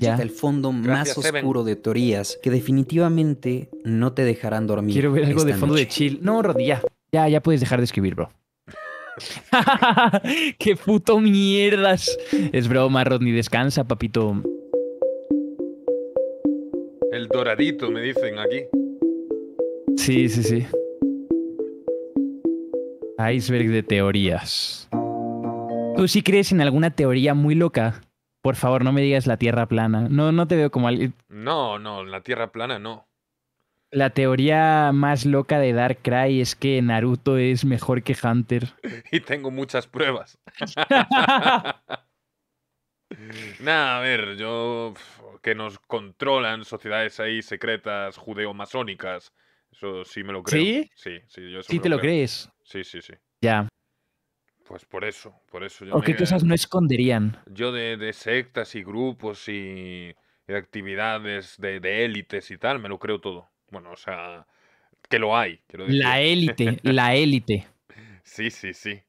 ¿Ya? hasta el fondo más oscuro de teorías que definitivamente no te dejarán dormir. Quiero ver algo de fondo de chill. No, Roddy, ya. Ya, ya puedes dejar de escribir, bro. ¡Qué puto mierdas! Es broma, Rodney. Descansa, papito. El doradito, me dicen aquí. Sí, sí, sí. Iceberg de teorías. ¿Tú sí crees en alguna teoría muy loca por favor, no me digas la Tierra plana. No, no te veo como alguien. No, no, la Tierra plana no. La teoría más loca de Darkrai es que Naruto es mejor que Hunter. y tengo muchas pruebas. Nada, a ver, yo. Que nos controlan sociedades ahí secretas judeo-masónicas. Eso sí me lo creo. ¿Sí? Sí, sí, yo te lo, crees? Sí, sí, sí. Ya. Pues por eso, por eso. Yo ¿O qué cosas no esconderían? Yo de, sectas y grupos y, actividades de, élites y tal, me lo creo todo. Bueno, o sea, que lo hay. La élite, la élite. Sí, sí, sí.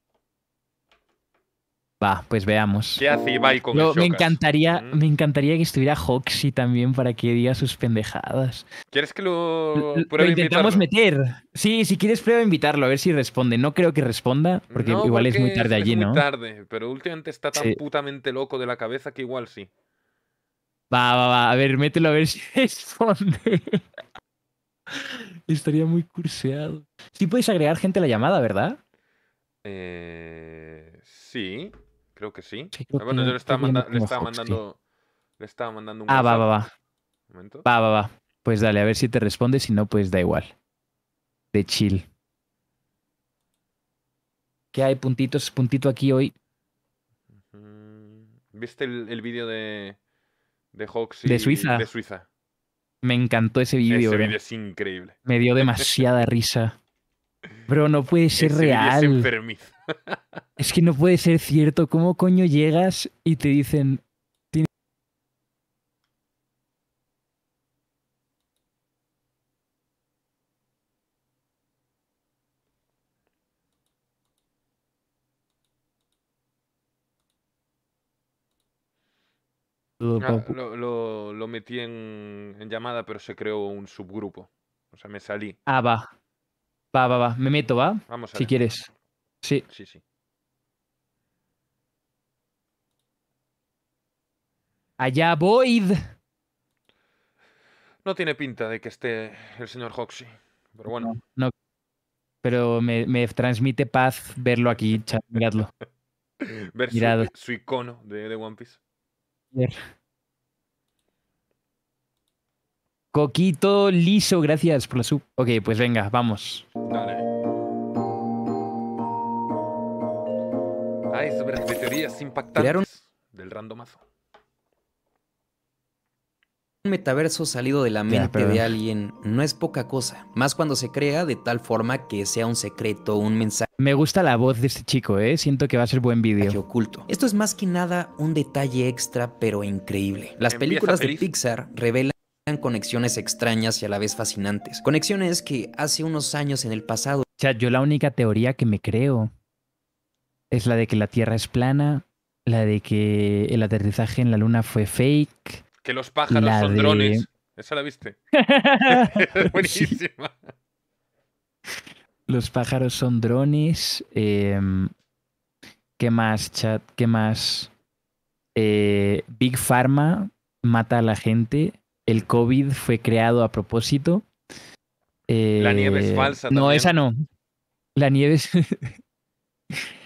Va, pues veamos. me, encantaría, mm. me encantaría que estuviera Hoxy también para que diga sus pendejadas. ¿Quieres que lo, pruebe lo intentamos meter? Sí, si quieres prueba invitarlo, a ver si responde. No creo que responda, porque igual es muy tarde es allí, muy tarde, pero últimamente está tan putamente loco de la cabeza que igual sí. Va, va, va. A ver, mételo a ver si responde. Estaría muy curseado. Sí podéis agregar gente a la llamada, ¿verdad? Eh... Sí. Creo que sí. Ah, bueno, yo le estaba, mandando. Le estaba mandando un. Ah, va, va, va. ¿Un va, va, va. Pues dale, a ver si te responde. Si no, pues da igual. De chill. ¿Qué hay? Puntitos, puntito aquí hoy. ¿Viste el, el vídeo de, de Hawks y, de Suiza? De Suiza. Me encantó ese vídeo. Ese vídeo es increíble. Me dio demasiada risa. Bro, no puede ser real. Es enfermizo. Es que no puede ser cierto. ¿Cómo coño llegas y te dicen... Ah, lo, metí en, llamada, pero se creó un subgrupo. O sea, me salí. Ah, va. Va, va, va. Me meto, ¿va? Vamos Si quieres. Sí. Sí, sí. Allá Void. No tiene pinta de que esté el señor Hoxie, pero bueno. No, pero me, transmite paz verlo aquí, miradlo. Ver su, icono de, de One Piece. Coquito liso, gracias por la sub. Ok, pues venga, vamos. Dale. más del randomazo. Un metaverso salido de la mente de alguien no es poca cosa, más cuando se crea de tal forma que sea un secreto, un mensaje. Me gusta la voz de este chico, ¿eh? siento que va a ser buen vídeo. oculto. Esto es más que nada un detalle extra, pero increíble. Las películas de Pixar revelan conexiones extrañas y a la vez fascinantes. Conexiones que hace unos años en el pasado. O yo la única teoría que me creo es la de que la Tierra es plana, la de que el aterrizaje en la Luna fue fake. Que los pájaros son drones. Esa la viste. Buenísima. Los pájaros son drones. Em, ¿Qué más, chat? ¿Qué más? Eh, Big Pharma mata a la gente. El COVID fue creado a propósito. la nieve es eh, falsa. No, esa no. La nieve es...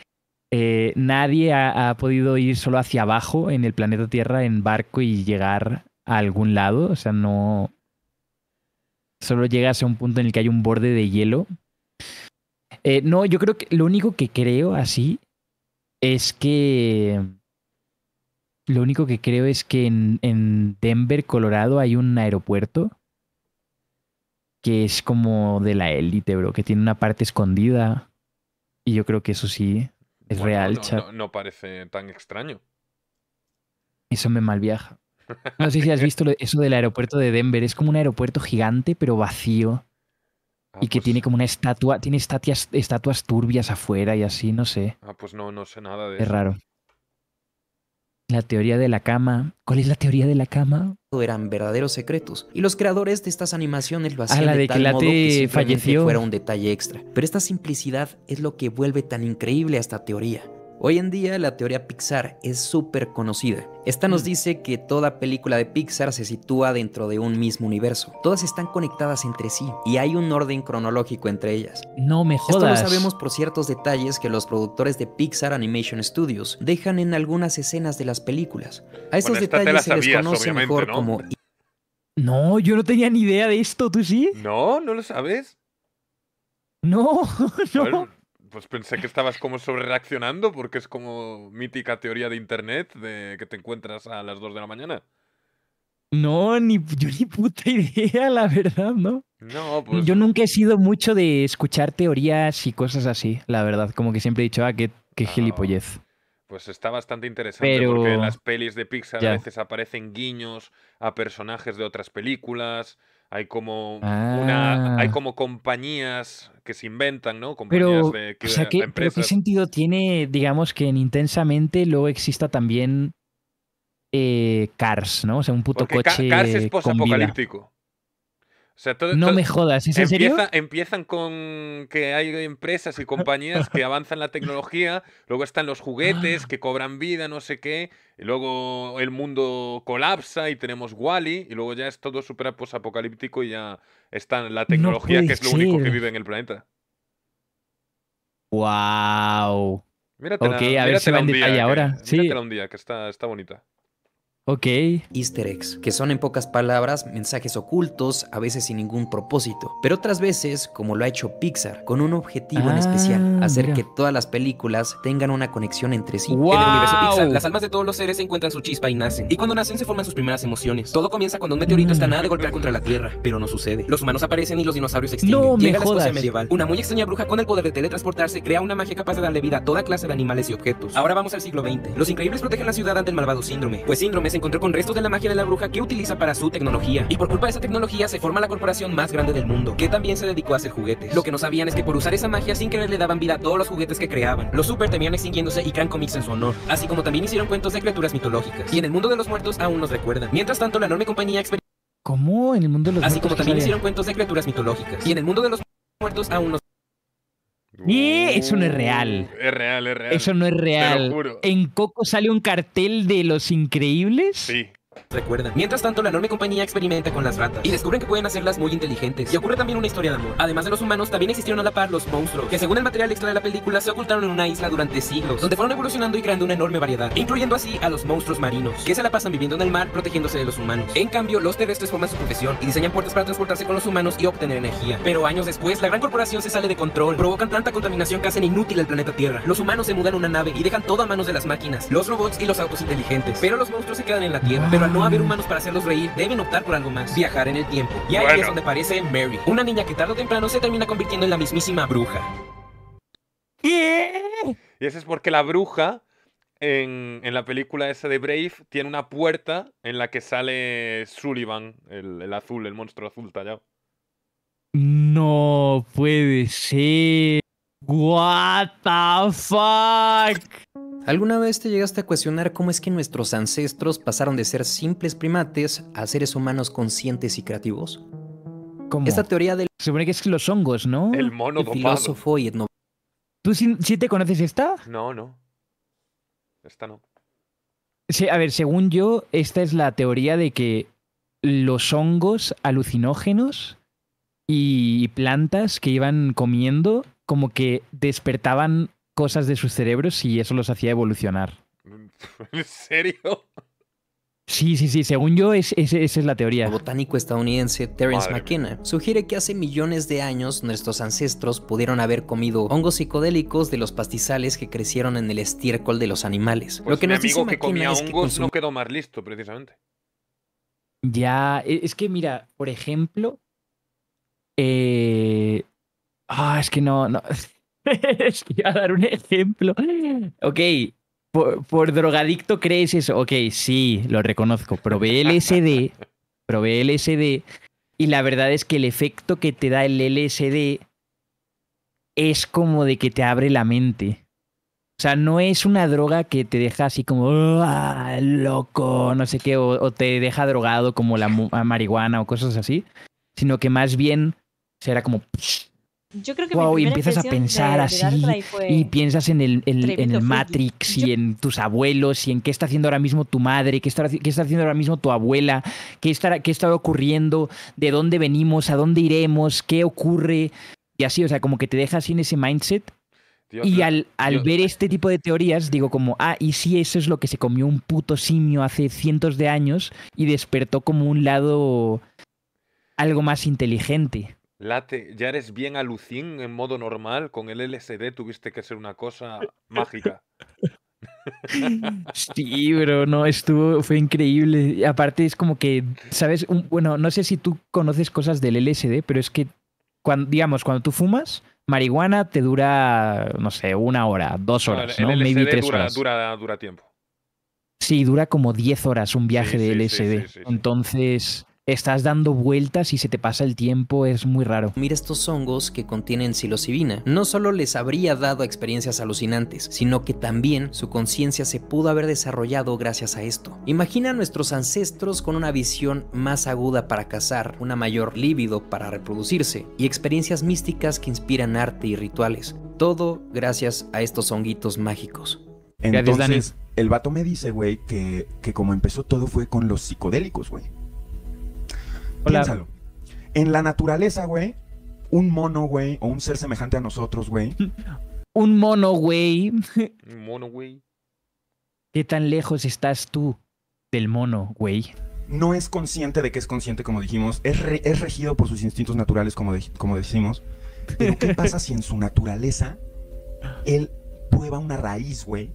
Eh, nadie ha, podido ir solo hacia abajo en el planeta Tierra en barco y llegar a algún lado. O sea, no. Solo llegas a un punto en el que hay un borde de hielo. Eh, no, yo creo que lo único que creo así es que. Lo único que creo es que en Denver, Colorado, hay un aeropuerto que es como de la élite, bro, que tiene una parte escondida. Y yo creo que eso sí es real, no, No, parece tan extraño. Eso me malviaja. No sé si has visto eso del aeropuerto de Denver. Es como un aeropuerto gigante, pero vacío. Ah, y que pues tiene como una estatua, tiene estatuas, turbias afuera y así, no sé. Ah, pues no, no sé nada de eso. Es raro. La teoría de la cama. ¿Cuál es la teoría de la cama? Eran verdaderos secretos. Y los creadores de estas animaciones lo ah, hacían de, tal modo que falleció. fuera un detalle extra. Pero esta simplicidad es lo que vuelve tan increíble a esta teoría. Hoy en día la teoría Pixar es súper conocida. Esta nos mm. dice que toda película de Pixar se sitúa dentro de un mismo universo. Todas están conectadas entre sí y hay un orden cronológico entre ellas. No me jodas. Esto lo sabemos por ciertos detalles que los productores de Pixar Animation Studios dejan en algunas escenas de las películas. A esos detalles se les conoce mejor como... No, yo no tenía ni idea de esto, ¿tú sí? No, no lo sabes. No, no. Pues pensé que estabas como sobre reaccionando porque es como mítica teoría de internet de que te encuentras a las 2 de la mañana. No, ni yo ni puta idea, la verdad, ¿no? No, pues... Yo nunca he sido mucho de escuchar teorías y cosas así, la verdad. Como que siempre he dicho, ah, qué, qué ah, gilipollez. Pues está bastante interesante porque en las pelis de Pixar a veces aparecen guiños a personajes de otras películas. Hay como una, hay ah. como compañías que se inventan, ¿no? pero, que, o sea, ¿qué sentido tiene, digamos, que en Intensamente luego exista también eh, Cars, ¿no? O sea, un puto coche. Cars es apocalíptico no me jodas, ¿es en serio? Empiezan con que hay empresas y compañías que avanzan la tecnología, luego están los juguetes ah. que cobran vida, no sé qué, y luego el mundo colapsa y tenemos Wally, y luego ya es todo súper apocalíptico y ya está la tecnología que es lo único que vive en el planeta. ¡Wow! Mírate a ver si va ahora. sí. un día, que está, está bonita. Ok. Easter eggs, que son en pocas palabras mensajes ocultos, a veces sin ningún propósito, pero otras veces, como lo ha hecho Pixar, con un objetivo en especial, ah, hacer que todas las películas tengan una conexión entre sí. ¡Wow! En el universo Pixar, las almas de todos los seres encuentran su chispa y nacen. Y cuando nacen se forman sus primeras emociones. Todo comienza cuando un meteorito está nada de golpear contra la Tierra, pero no sucede. Los humanos aparecen y los dinosaurios se extinguen. No Llega la escuela medieval. Una muy extraña bruja con el poder de teletransportarse crea una magia capaz de darle vida a toda clase de animales y objetos. Ahora vamos al siglo XX. Los increíbles protegen la ciudad ante el malvado síndrome, pues síndrome es encontró con restos de la magia de la bruja que utiliza para su tecnología. Y por culpa de esa tecnología se forma la corporación más grande del mundo, que también se dedicó a hacer juguetes. Lo que no sabían es que por usar esa magia sin querer le daban vida a todos los juguetes que creaban. Los super terminan extinguiéndose y crean cómics en su honor, así como también hicieron cuentos de criaturas mitológicas. Y en el mundo de los muertos aún nos recuerdan. Mientras tanto, la enorme compañía ¿Cómo? En el mundo de los Así como también hicieron cuentos de criaturas mitológicas. Y en el mundo de los muertos aún nos eso no es real. Uh, es real, es real. Eso no es real. En Coco sale un cartel de los increíbles. Sí. Recuerda. Mientras tanto, la enorme compañía experimenta con las ratas y descubren que pueden hacerlas muy inteligentes. Y ocurre también una historia de amor. Además de los humanos, también existieron a la par los monstruos, que según el material extra de la película se ocultaron en una isla durante siglos, donde fueron evolucionando y creando una enorme variedad, incluyendo así a los monstruos marinos, que se la pasan viviendo en el mar protegiéndose de los humanos. En cambio, los terrestres forman su profesión y diseñan puertas para transportarse con los humanos y obtener energía. Pero años después, la gran corporación se sale de control, provocan tanta contaminación que hacen inútil el planeta Tierra. Los humanos se mudan a una nave y dejan todo a manos de las máquinas, los robots y los autos inteligentes. Pero los monstruos se quedan en la Tierra no haber humanos para hacerlos reír, deben optar por algo más, viajar en el tiempo. Y ahí es donde aparece Mary, una niña que tarde o temprano se termina convirtiendo en la mismísima bruja. Y eso es porque la bruja en, la película esa de Brave tiene una puerta en la que sale Sullivan, el, el azul, el monstruo azul tallado. No puede ser. What the fuck? ¿Alguna vez te llegaste a cuestionar cómo es que nuestros ancestros pasaron de ser simples primates a seres humanos conscientes y creativos? ¿Cómo? Esta teoría del... Se supone que es los hongos, ¿no? El mono filósofo y etno... ¿Tú sí, sí, te conoces esta? No, no. Esta no. Sí, a ver, según yo, esta es la teoría de que los hongos alucinógenos y plantas que iban comiendo como que despertaban cosas de sus cerebros y eso los hacía evolucionar. ¿En serio? Sí, sí, sí, según yo es, esa es la teoría. El botánico estadounidense Terence McKenna sugiere que hace millones de años nuestros ancestros pudieron haber comido hongos psicodélicos de los pastizales que crecieron en el estiércol de los animales. Lo pues que no que comía hongos no quedó más listo, precisamente. Ya, e, es que mira, por ejemplo... Eh, ah, es que no... no... es que a dar un ejemplo. Ok, por, drogadicto crees eso. Ok, sí, lo reconozco. Probé LSD, probé LSD, y la verdad es que el efecto que te da el LSD es como de que te abre la mente. O sea, no es una droga que te deja así como ah, loco, no sé qué, o, te deja drogado como la marihuana o cosas así, sino que más bien será como yo creo que wow, y empiezas a pensar así y piensas en el, Matrix y en tus abuelos y en qué está haciendo ahora mismo tu madre, qué está, está haciendo ahora mismo tu abuela, qué está, está ocurriendo, de dónde venimos, a dónde iremos, qué ocurre y así, o sea, como que te dejas en ese mindset. y al, ver este tipo de teorías, digo como, ah, y si eso es lo que se comió un puto simio hace cientos de años y despertó como un lado algo más inteligente. Late, ya eres bien alucín en modo normal, con el LSD tuviste que ser una cosa mágica. Sí, bro, no, estuvo, fue increíble. Aparte es como que, ¿sabes? bueno, no sé si tú conoces cosas del LSD, pero es que, cuando, digamos, cuando tú fumas, marihuana te dura, no sé, una hora, dos horas, ¿no? El tres horas. Dura, tiempo. Sí, dura como diez horas un viaje de LSD. Entonces, estás dando vueltas y se te pasa el tiempo, es muy raro. Mira estos hongos que contienen psilocibina. No solo les habría dado experiencias alucinantes, sino que también su conciencia se pudo haber desarrollado gracias a esto. Imagina a nuestros ancestros con una visión más aguda para cazar, una mayor líbido para reproducirse y experiencias místicas que inspiran arte y rituales. Todo gracias a estos honguitos mágicos. Entonces, el vato me dice, güey, que, que como empezó todo fue con los psicodélicos, güey. Piénsalo. En la naturaleza, güey, un mono, güey, o un ser semejante a nosotros, güey. un mono, güey. un mono, güey. ¿Qué tan lejos estás tú del mono, güey? No es consciente de que es consciente, como dijimos. Es, regido por sus instintos naturales, como, como decimos. Pero ¿qué pasa si en su naturaleza él prueba una raíz, güey?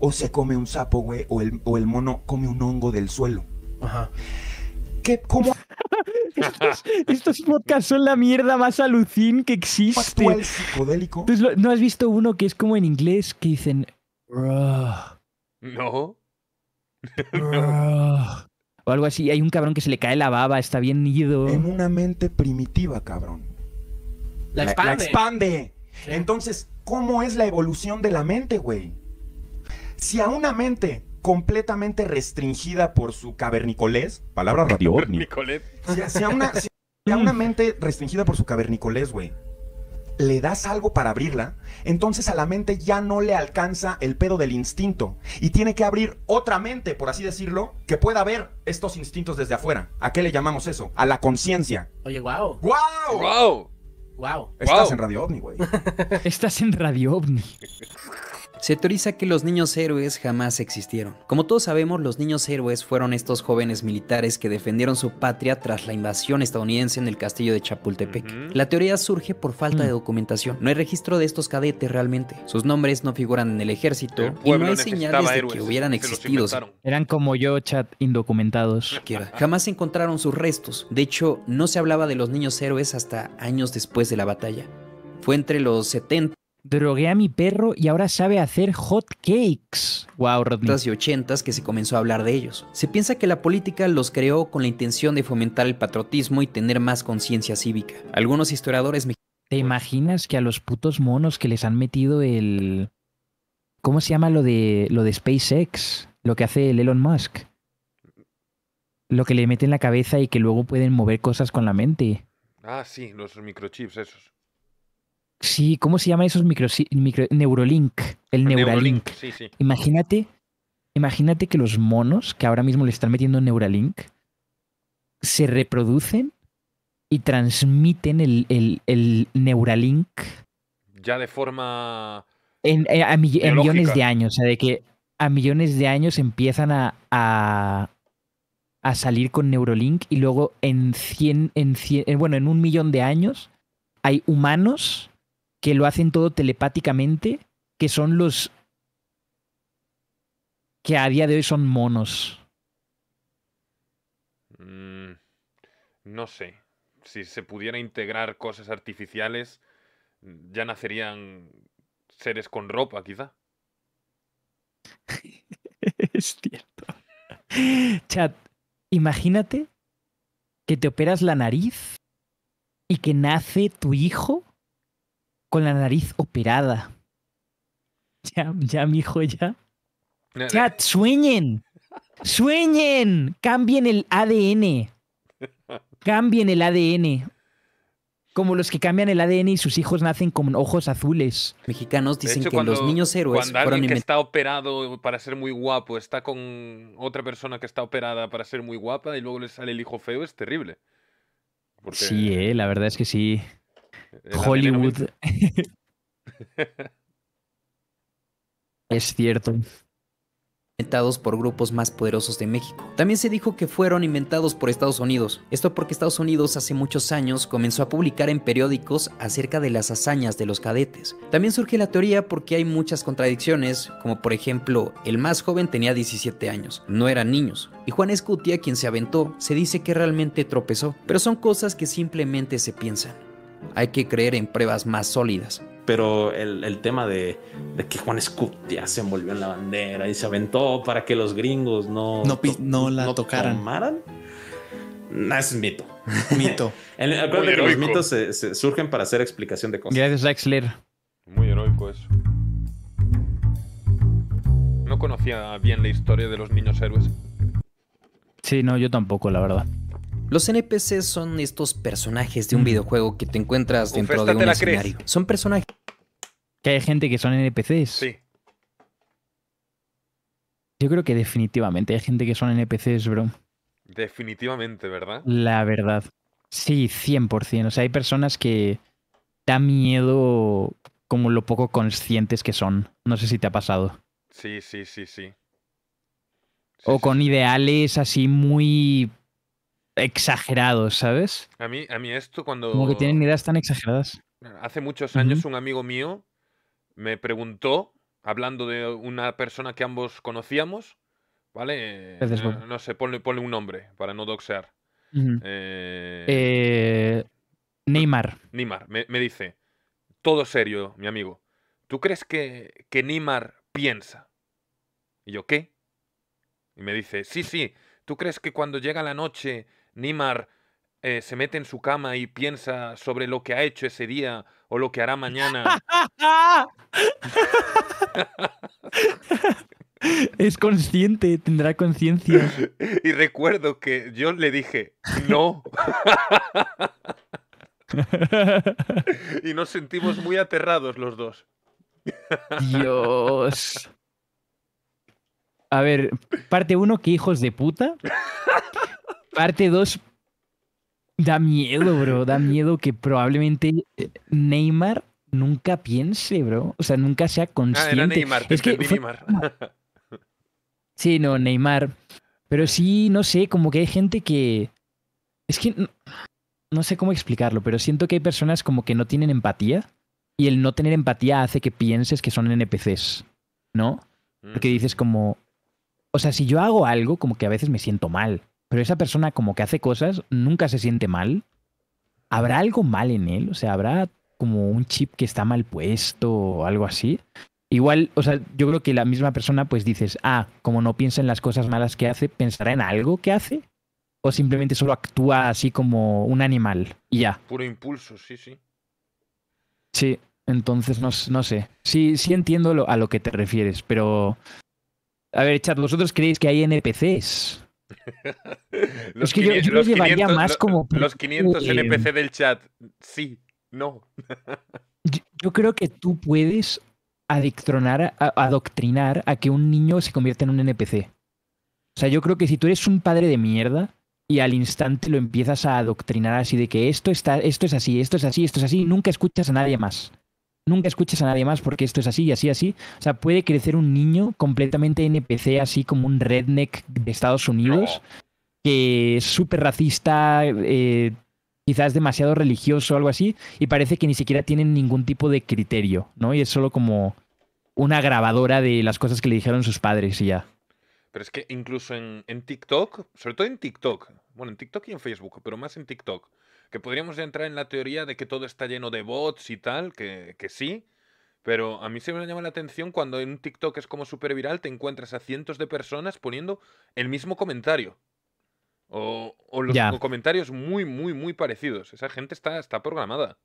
O se come un sapo, güey, o el, mono come un hongo del suelo. Ajá. ¿Qué, ¿Cómo estos, estos, podcasts son la mierda más alucín que existe. psicodélico. ¿No has visto uno que es como en inglés que dicen. No. O algo así. Hay un cabrón que se le cae la baba, está bien nido. En una mente primitiva, cabrón. La expande. Entonces, ¿cómo es la evolución de la mente, güey? Si a una mente completamente restringida por su cavernicolés, palabra radio. ovni. Si, a una, mente restringida por su cavernicolés, güey, le das algo para abrirla, entonces a la mente ya no le alcanza el pedo del instinto y tiene que abrir otra mente, por así decirlo, que pueda ver estos instintos desde afuera. ¿A qué le llamamos eso? A la conciencia. Oye, wow. ¡Guau! ¡Guau! Estás en Radio OVNI, güey. Estás en Radio OVNI. Se teoriza que los niños héroes jamás existieron. Como todos sabemos, los niños héroes fueron estos jóvenes militares que defendieron su patria tras la invasión estadounidense en el castillo de Chapultepec. La teoría surge por falta de mm. documentación. No hay registro de estos cadetes realmente. Sus nombres no figuran en el ejército y no hay señales de que hubieran existido. Eran como yo, chat, indocumentados. Jamás se encontraron sus restos. De hecho, no se hablaba de los niños héroes hasta años después de la batalla. Fue entre los 70 Drogué a mi perro y ahora sabe hacer hot cakes. Wow, Rodney. y ochentas que se comenzó a hablar de ellos. Se piensa que la política los creó con la intención de fomentar el patriotismo y tener más conciencia cívica. Algunos historiadores me... ¿Te imaginas que a los putos monos que les han metido el. ¿Cómo se llama lo de lo de SpaceX? Lo que hace el Elon Musk. Lo que le mete en la cabeza y que luego pueden mover cosas con la mente. Ah, sí, los microchips, esos. Sí, ¿cómo se llama esos micro, Neurolink? El Neuralink. Imagínate, imagínate que los monos que ahora mismo le están metiendo Neuralink se reproducen y transmiten el, el, el Neuralink. Ya de forma. En, eh, a, millones de años. O sea, de que a millones de años empiezan a, a salir con Neurolink y luego en 100, en bueno, en un millón de años hay humanos que lo hacen todo telepáticamente, que son los que a día de hoy son monos. Mm, no sé. Si se pudiera integrar cosas artificiales, ya nacerían seres con ropa, quizá. es cierto. Chat, imagínate que te operas la nariz y que nace tu hijo con la nariz operada. Ya, ya, mijo, ya. ya, sueñen. Sueñen. Cambien el ADN. Cambien el ADN. Como los que cambian el ADN y sus hijos nacen con ojos azules. Mexicanos dicen que cuando, los niños héroes. Cuando alguien que está operado para ser muy guapo está con otra persona que está operada para ser muy guapa y luego le sale el hijo feo, es terrible. Sí, eh, la verdad es que sí. Hollywood. es cierto. Inventados por grupos más poderosos de México. También se dijo que fueron inventados por Estados Unidos. Esto porque Estados Unidos hace muchos años comenzó a publicar en periódicos acerca de las hazañas de los cadetes. También surge la teoría porque hay muchas contradicciones, como por ejemplo, el más joven tenía 17 años, no eran niños, y Juan Escutia, quien se aventó, se dice que realmente tropezó, pero son cosas que simplemente se piensan. Hay que creer en pruebas más sólidas. Pero el, tema de, que Juan Escutia se envolvió en la bandera y se aventó para que los gringos no, no, no la tocaran. no es mito. Mito. los mitos surgen para hacer explicación de cosas. Gracias, Axler. Muy heroico eso. No conocía bien la historia de los niños héroes. Sí, no, yo tampoco, la verdad. Los NPCs son estos personajes de un mm. videojuego que te encuentras dentro de un escenario. Son personajes. Que hay gente que son NPCs. Sí. Yo creo que definitivamente hay gente que son NPCs, bro. Definitivamente, ¿verdad? La verdad. Sí, 100%. O sea, hay personas que da miedo como lo poco conscientes que son. No sé si te ha pasado. Sí, sí, sí, sí. o con ideales así muy exagerados, ¿sabes? A mí, a mí esto cuando... Como que tienen ideas tan exageradas. Hace muchos años un amigo mío me preguntó, hablando de una persona que ambos conocíamos, ¿vale? Eh, no, sé, ponle, un nombre para no doxear. Eh, eh, Neymar. Neymar, me, dice, todo serio, mi amigo, ¿tú crees que, que Neymar piensa? Y yo, ¿qué? Y me dice, sí, sí, ¿tú crees que cuando llega la noche Nimar eh, se mete en su cama y piensa sobre lo que ha hecho ese día o lo que hará mañana. Es consciente, tendrá conciencia. Y recuerdo que yo le dije, no. y nos sentimos muy aterrados los dos. Dios. A ver, parte uno, que hijos de puta parte 2 da miedo, bro. Da miedo que probablemente eh, Neymar nunca piense, bro. O sea, nunca sea consciente. Ah, era Neymar, es que Neymar. Sí, no, Neymar. Pero sí, no sé, como que hay gente que. Es que. No, no sé cómo explicarlo, pero siento que hay personas como que no tienen empatía. Y el no tener empatía hace que pienses que son NPCs, ¿no? Mm, Porque dices como. O sea, si yo hago algo, como que a veces me siento mal pero esa persona como que hace cosas, nunca se siente mal. ¿Habrá algo mal en él? O sea, ¿habrá como un chip que está mal puesto o algo así? Igual, o sea, yo creo que la misma persona pues dices, ah, como no piensa en las cosas malas que hace, ¿pensará en algo que hace? ¿O simplemente solo actúa así como un animal y ya? Puro impulso, sí, sí. Sí, entonces no, no sé. Sí, sí entiendo a lo que te refieres, pero... A ver, chat, ¿vosotros creéis que hay NPCs? yo, llevaría más como. Los 500 NPC del chat, sí, no. yo, creo que tú puedes adoctrinar a, adoctrinar a que un niño se convierta en un NPC. O sea, yo creo que si tú eres un padre de mierda y al instante lo empiezas a adoctrinar así de que esto, está, esto es así, esto es así, esto es así, nunca escuchas a nadie más nunca escuches a nadie más porque esto es así y así, así. O sea, puede crecer un niño completamente NPC, así como un redneck de Estados Unidos, que es súper racista, eh, quizás demasiado religioso, algo así, y parece que ni siquiera tienen ningún tipo de criterio, ¿no? Y es solo como una grabadora de las cosas que le dijeron sus padres y ya. Pero es que incluso en, en TikTok, sobre todo en TikTok, bueno, en TikTok y en Facebook, pero más en TikTok, que podríamos entrar en la teoría de que todo está lleno de bots y tal, que, sí, pero a mí se me llama la atención cuando en un TikTok es como súper viral, te encuentras a cientos de personas poniendo el mismo comentario. O, los comentarios muy, muy, muy parecidos. Esa gente está, está programada.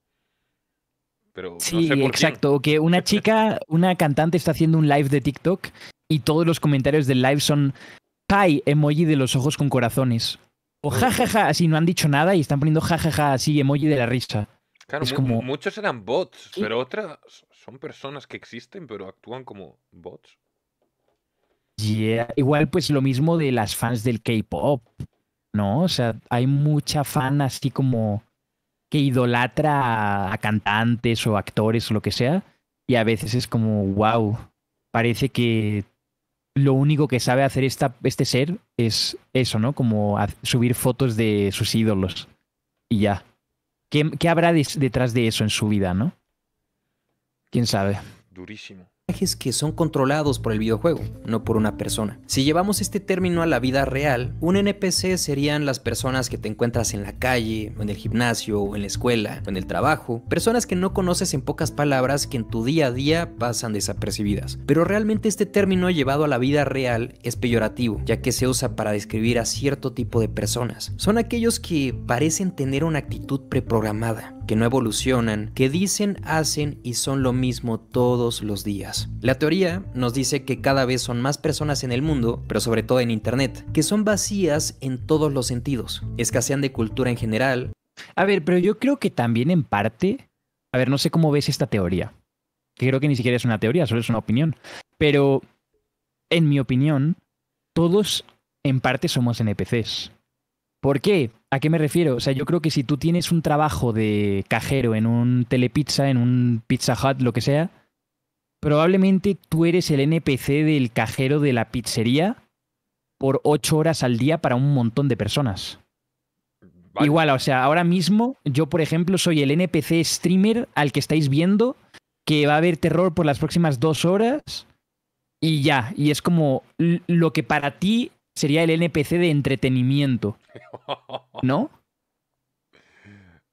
Pero sí, exacto. o Que una chica, una cantante está haciendo un live de TikTok y todos los comentarios del live son hi emoji de los ojos con corazones. O jajaja, ja, ja, así no han dicho nada y están poniendo jajaja, ja, así emoji de la risa. Claro, muchos eran bots, pero otras son personas que existen pero actúan como bots. Yeah. Igual pues lo mismo de las fans del K-Pop, ¿no? O sea, hay mucha fan así como que idolatra a, cantantes o actores o lo que sea y a veces es como, wow, parece que lo único que sabe hacer este ser es eso, ¿no? Como subir fotos de sus ídolos. Y ya. ¿Qué, habrá detrás de eso en su vida, no? ¿Quién sabe? Durísimo que son controlados por el videojuego, no por una persona. Si llevamos este término a la vida real, un NPC serían las personas que te encuentras en la calle, o en el gimnasio, o en la escuela, o en el trabajo, personas que no conoces en pocas palabras que en tu día a día pasan desapercibidas. Pero realmente este término llevado a la vida real es peyorativo, ya que se usa para describir a cierto tipo de personas. Son aquellos que parecen tener una actitud preprogramada, que no evolucionan, que dicen, hacen y son lo mismo todos los días. La teoría nos dice que cada vez son más personas en el mundo, pero sobre todo en Internet, que son vacías en todos los sentidos, escasean de cultura en general. A ver, pero yo creo que también en parte, a ver, no sé cómo ves esta teoría, que creo que ni siquiera es una teoría, solo es una opinión, pero en mi opinión, todos en parte somos NPCs. ¿Por qué? ¿A qué me refiero? O sea, yo creo que si tú tienes un trabajo de cajero en un telepizza, en un Pizza Hut, lo que sea, probablemente tú eres el NPC del cajero de la pizzería por ocho horas al día para un montón de personas. Igual, o sea, ahora mismo yo, por ejemplo, soy el NPC streamer al que estáis viendo, que va a haber terror por las próximas dos horas y ya. Y es como lo que para ti sería el NPC de entretenimiento. ¿No?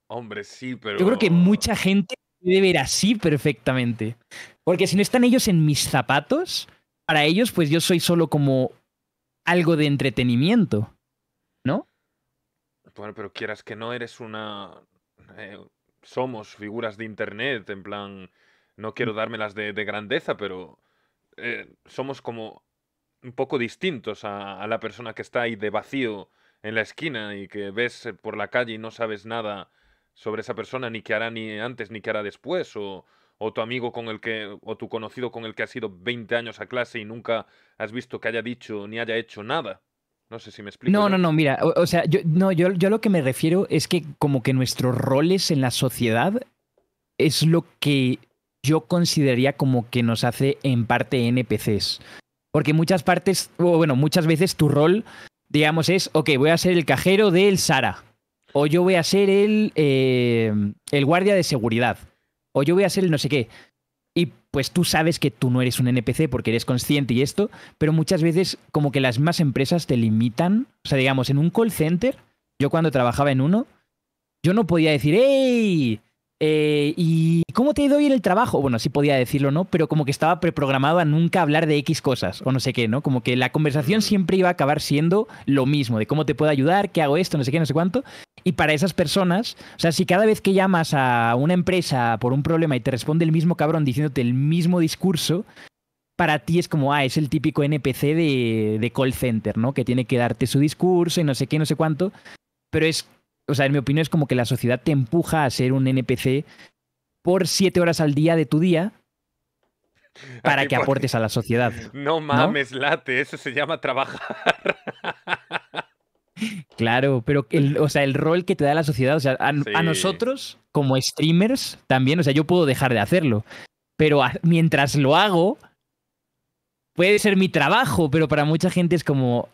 Hombre, sí, pero. Yo creo que mucha gente debe ver así perfectamente. Porque si no están ellos en mis zapatos, para ellos, pues yo soy solo como algo de entretenimiento. ¿No? Bueno, pero quieras que no eres una. Eh, somos figuras de internet, en plan. No quiero mm. dármelas de, grandeza, pero. Eh, somos como un poco distintos a, la persona que está ahí de vacío en la esquina y que ves eh, por la calle y no sabes nada sobre esa persona, ni qué hará ni antes ni qué hará después, o, o tu amigo con el que, o tu conocido con el que has ido 20 años a clase y nunca has visto que haya dicho ni haya hecho nada. No sé si me explico. No, no, no, mira, o, sea, yo, no, yo, yo lo que me refiero es que como que nuestros roles en la sociedad es lo que yo consideraría como que nos hace en parte NPCs. Porque muchas partes, o bueno, muchas veces tu rol, digamos, es, ok, voy a ser el cajero del Sara. O yo voy a ser el, eh, el guardia de seguridad. O yo voy a ser el no sé qué. Y pues tú sabes que tú no eres un NPC porque eres consciente y esto, pero muchas veces como que las más empresas te limitan. O sea, digamos, en un call center, yo cuando trabajaba en uno, yo no podía decir, ¡Ey! Eh, ¿Y cómo te ha ido hoy el trabajo? Bueno, sí podía decirlo, ¿no? Pero como que estaba preprogramado a nunca hablar de X cosas o no sé qué, ¿no? Como que la conversación siempre iba a acabar siendo lo mismo, de cómo te puedo ayudar, qué hago esto, no sé qué, no sé cuánto. Y para esas personas, o sea, si cada vez que llamas a una empresa por un problema y te responde el mismo cabrón diciéndote el mismo discurso, para ti es como, ah, es el típico NPC de, de call center, ¿no? Que tiene que darte su discurso y no sé qué, no sé cuánto. Pero es o sea, en mi opinión es como que la sociedad te empuja a ser un NPC por siete horas al día de tu día para que aportes a la sociedad. No mames, late, eso se llama trabajar. Claro, pero el, o sea, el rol que te da la sociedad, o sea, a, nosotros como streamers también, o sea, yo puedo dejar de hacerlo, pero mientras lo hago, puede ser mi trabajo, pero para mucha gente es como,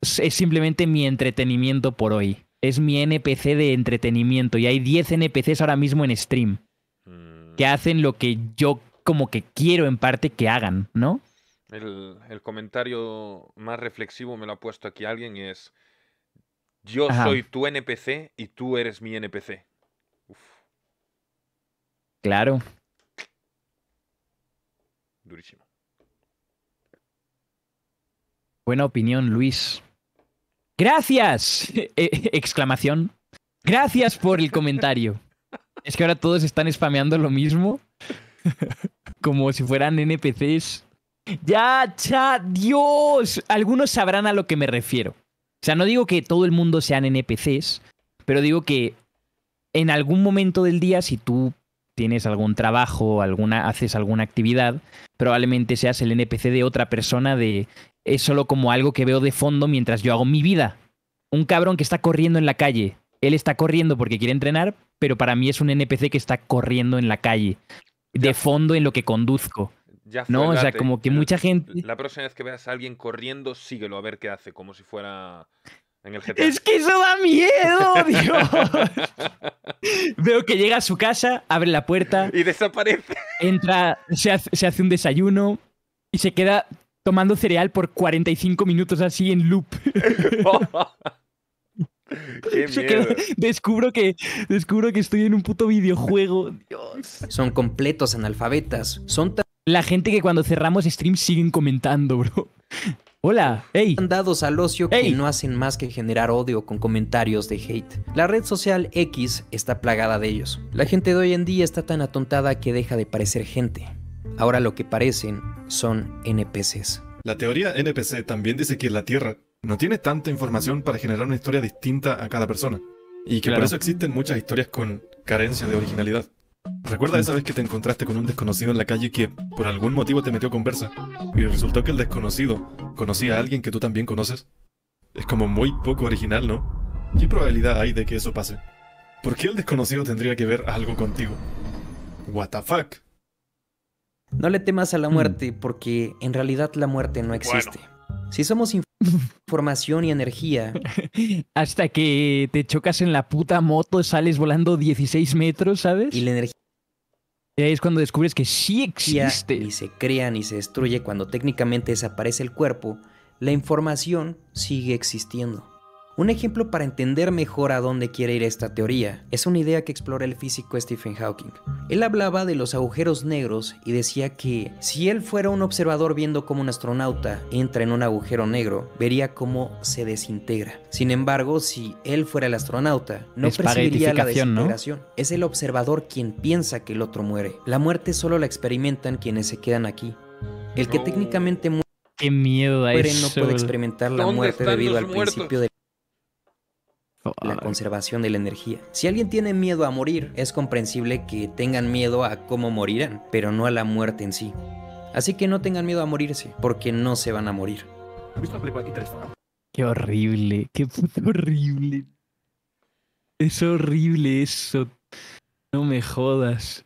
es simplemente mi entretenimiento por hoy es mi NPC de entretenimiento y hay 10 NPCs ahora mismo en stream mm. que hacen lo que yo como que quiero en parte que hagan, ¿no? El, comentario más reflexivo me lo ha puesto aquí alguien y es, yo soy tu NPC y tú eres mi NPC. Uf. Claro. Durísimo. Buena opinión, Luis. Gracias, eh, eh, exclamación. Gracias por el comentario. Es que ahora todos están spameando lo mismo. Como si fueran NPCs. Ya, cha, Dios. Algunos sabrán a lo que me refiero. O sea, no digo que todo el mundo sean NPCs, pero digo que en algún momento del día, si tú tienes algún trabajo, alguna, haces alguna actividad, probablemente seas el NPC de otra persona de es solo como algo que veo de fondo mientras yo hago mi vida. Un cabrón que está corriendo en la calle. Él está corriendo porque quiere entrenar, pero para mí es un NPC que está corriendo en la calle. De fondo en lo que conduzco. Ya ¿No? O sea, como que mucha gente. La próxima vez que veas a alguien corriendo, síguelo a ver qué hace, como si fuera. En el GTA. Es que eso da miedo, Dios. Veo que llega a su casa, abre la puerta. Y desaparece. Entra, se hace un desayuno y se queda tomando cereal por 45 minutos así en loop. Descubro que descubro que estoy en un puto videojuego. Dios. Son completos analfabetas. Son la gente que cuando cerramos stream siguen comentando, bro. Hola, hey. dados al ocio que no hacen más que generar odio con comentarios de hate. La red social X está plagada de ellos. La gente de hoy en día está tan atontada que deja de parecer gente ahora lo que parecen son NPCs. La teoría NPC también dice que la Tierra no tiene tanta información para generar una historia distinta a cada persona, y que por eso existen muchas historias con carencia de originalidad. ¿Recuerda esa vez que te encontraste con un desconocido en la calle que por algún motivo te metió conversa y resultó que el desconocido conocía a alguien que tú también conoces? Es como muy poco original, ¿no? ¿Qué probabilidad hay de que eso pase? ¿Por qué el desconocido tendría que ver algo contigo? What the fuck? No le temas a la mm. muerte porque en realidad la muerte no existe. Si somos información y energía... Hasta que te chocas en la puta moto, sales volando 16 metros, ¿sabes? Y la energía... Y ahí es cuando descubres que sí existe. Y se crean y se destruye cuando técnicamente desaparece el cuerpo, la información sigue existiendo. Un ejemplo para entender mejor a dónde quiere ir esta teoría es una idea que explora el físico Stephen Hawking. Él hablaba de los agujeros negros y decía que si él fuera un observador viendo cómo un astronauta entra en un agujero negro, vería cómo se desintegra. Sin embargo, si él fuera el astronauta, no percibiría la desintegración. Es el observador quien piensa que el otro muere. La muerte solo la experimentan quienes se quedan aquí. El que técnicamente muere no puede experimentar la muerte debido al principio de la conservación de la energía. Si alguien tiene miedo a morir, es comprensible que tengan miedo a cómo morirán, pero no a la muerte en sí. Así que no tengan miedo a morirse, porque no se van a morir. Qué horrible, qué puto horrible. Es horrible eso. No me jodas.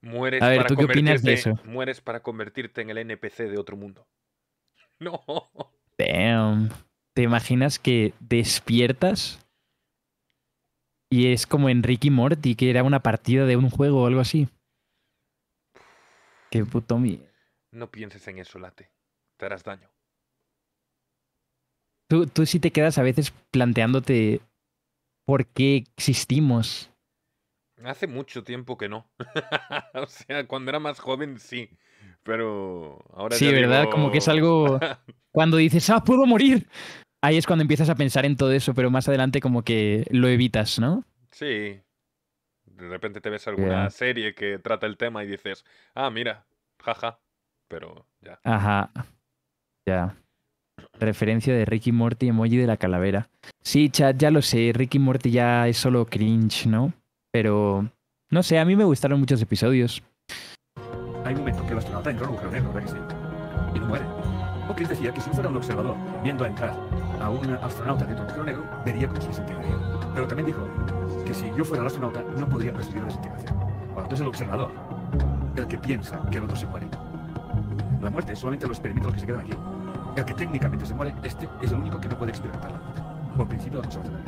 Mueres a ver, ¿tú qué opinas de eso? Mueres para convertirte en el NPC de otro mundo. No. Damn. ¿Te imaginas que despiertas y es como en Ricky Morty, que era una partida de un juego o algo así. Qué puto mío. No pienses en eso, Late. Te harás daño. Tú, tú sí te quedas a veces planteándote por qué existimos. Hace mucho tiempo que no. o sea, cuando era más joven sí, pero ahora... Sí, ¿verdad? Como que es algo... Cuando dices, ah, puedo morir ahí es cuando empiezas a pensar en todo eso, pero más adelante como que lo evitas, ¿no? Sí. De repente te ves alguna serie que trata el tema y dices, ah, mira, jaja, pero ya. Ajá. Ya. Referencia de Ricky Morty, emoji de la calavera. Sí, chat, ya lo sé, Ricky Morty ya es solo cringe, ¿no? Pero, no sé, a mí me gustaron muchos episodios. Hay que en un ¿verdad que Y no muere. decía que si un observador, viendo entrar, a un astronauta dentro de un agujero negro, vería cómo se desintegraría. Pero también dijo que si yo fuera el astronauta, no podría percibir la desintegración. Bueno, entonces el observador, el que piensa que el otro se muere. La muerte es solamente los experimentos que se quedan aquí. El que técnicamente se muere, este es el único que no puede experimentarla. Por principio, la conservación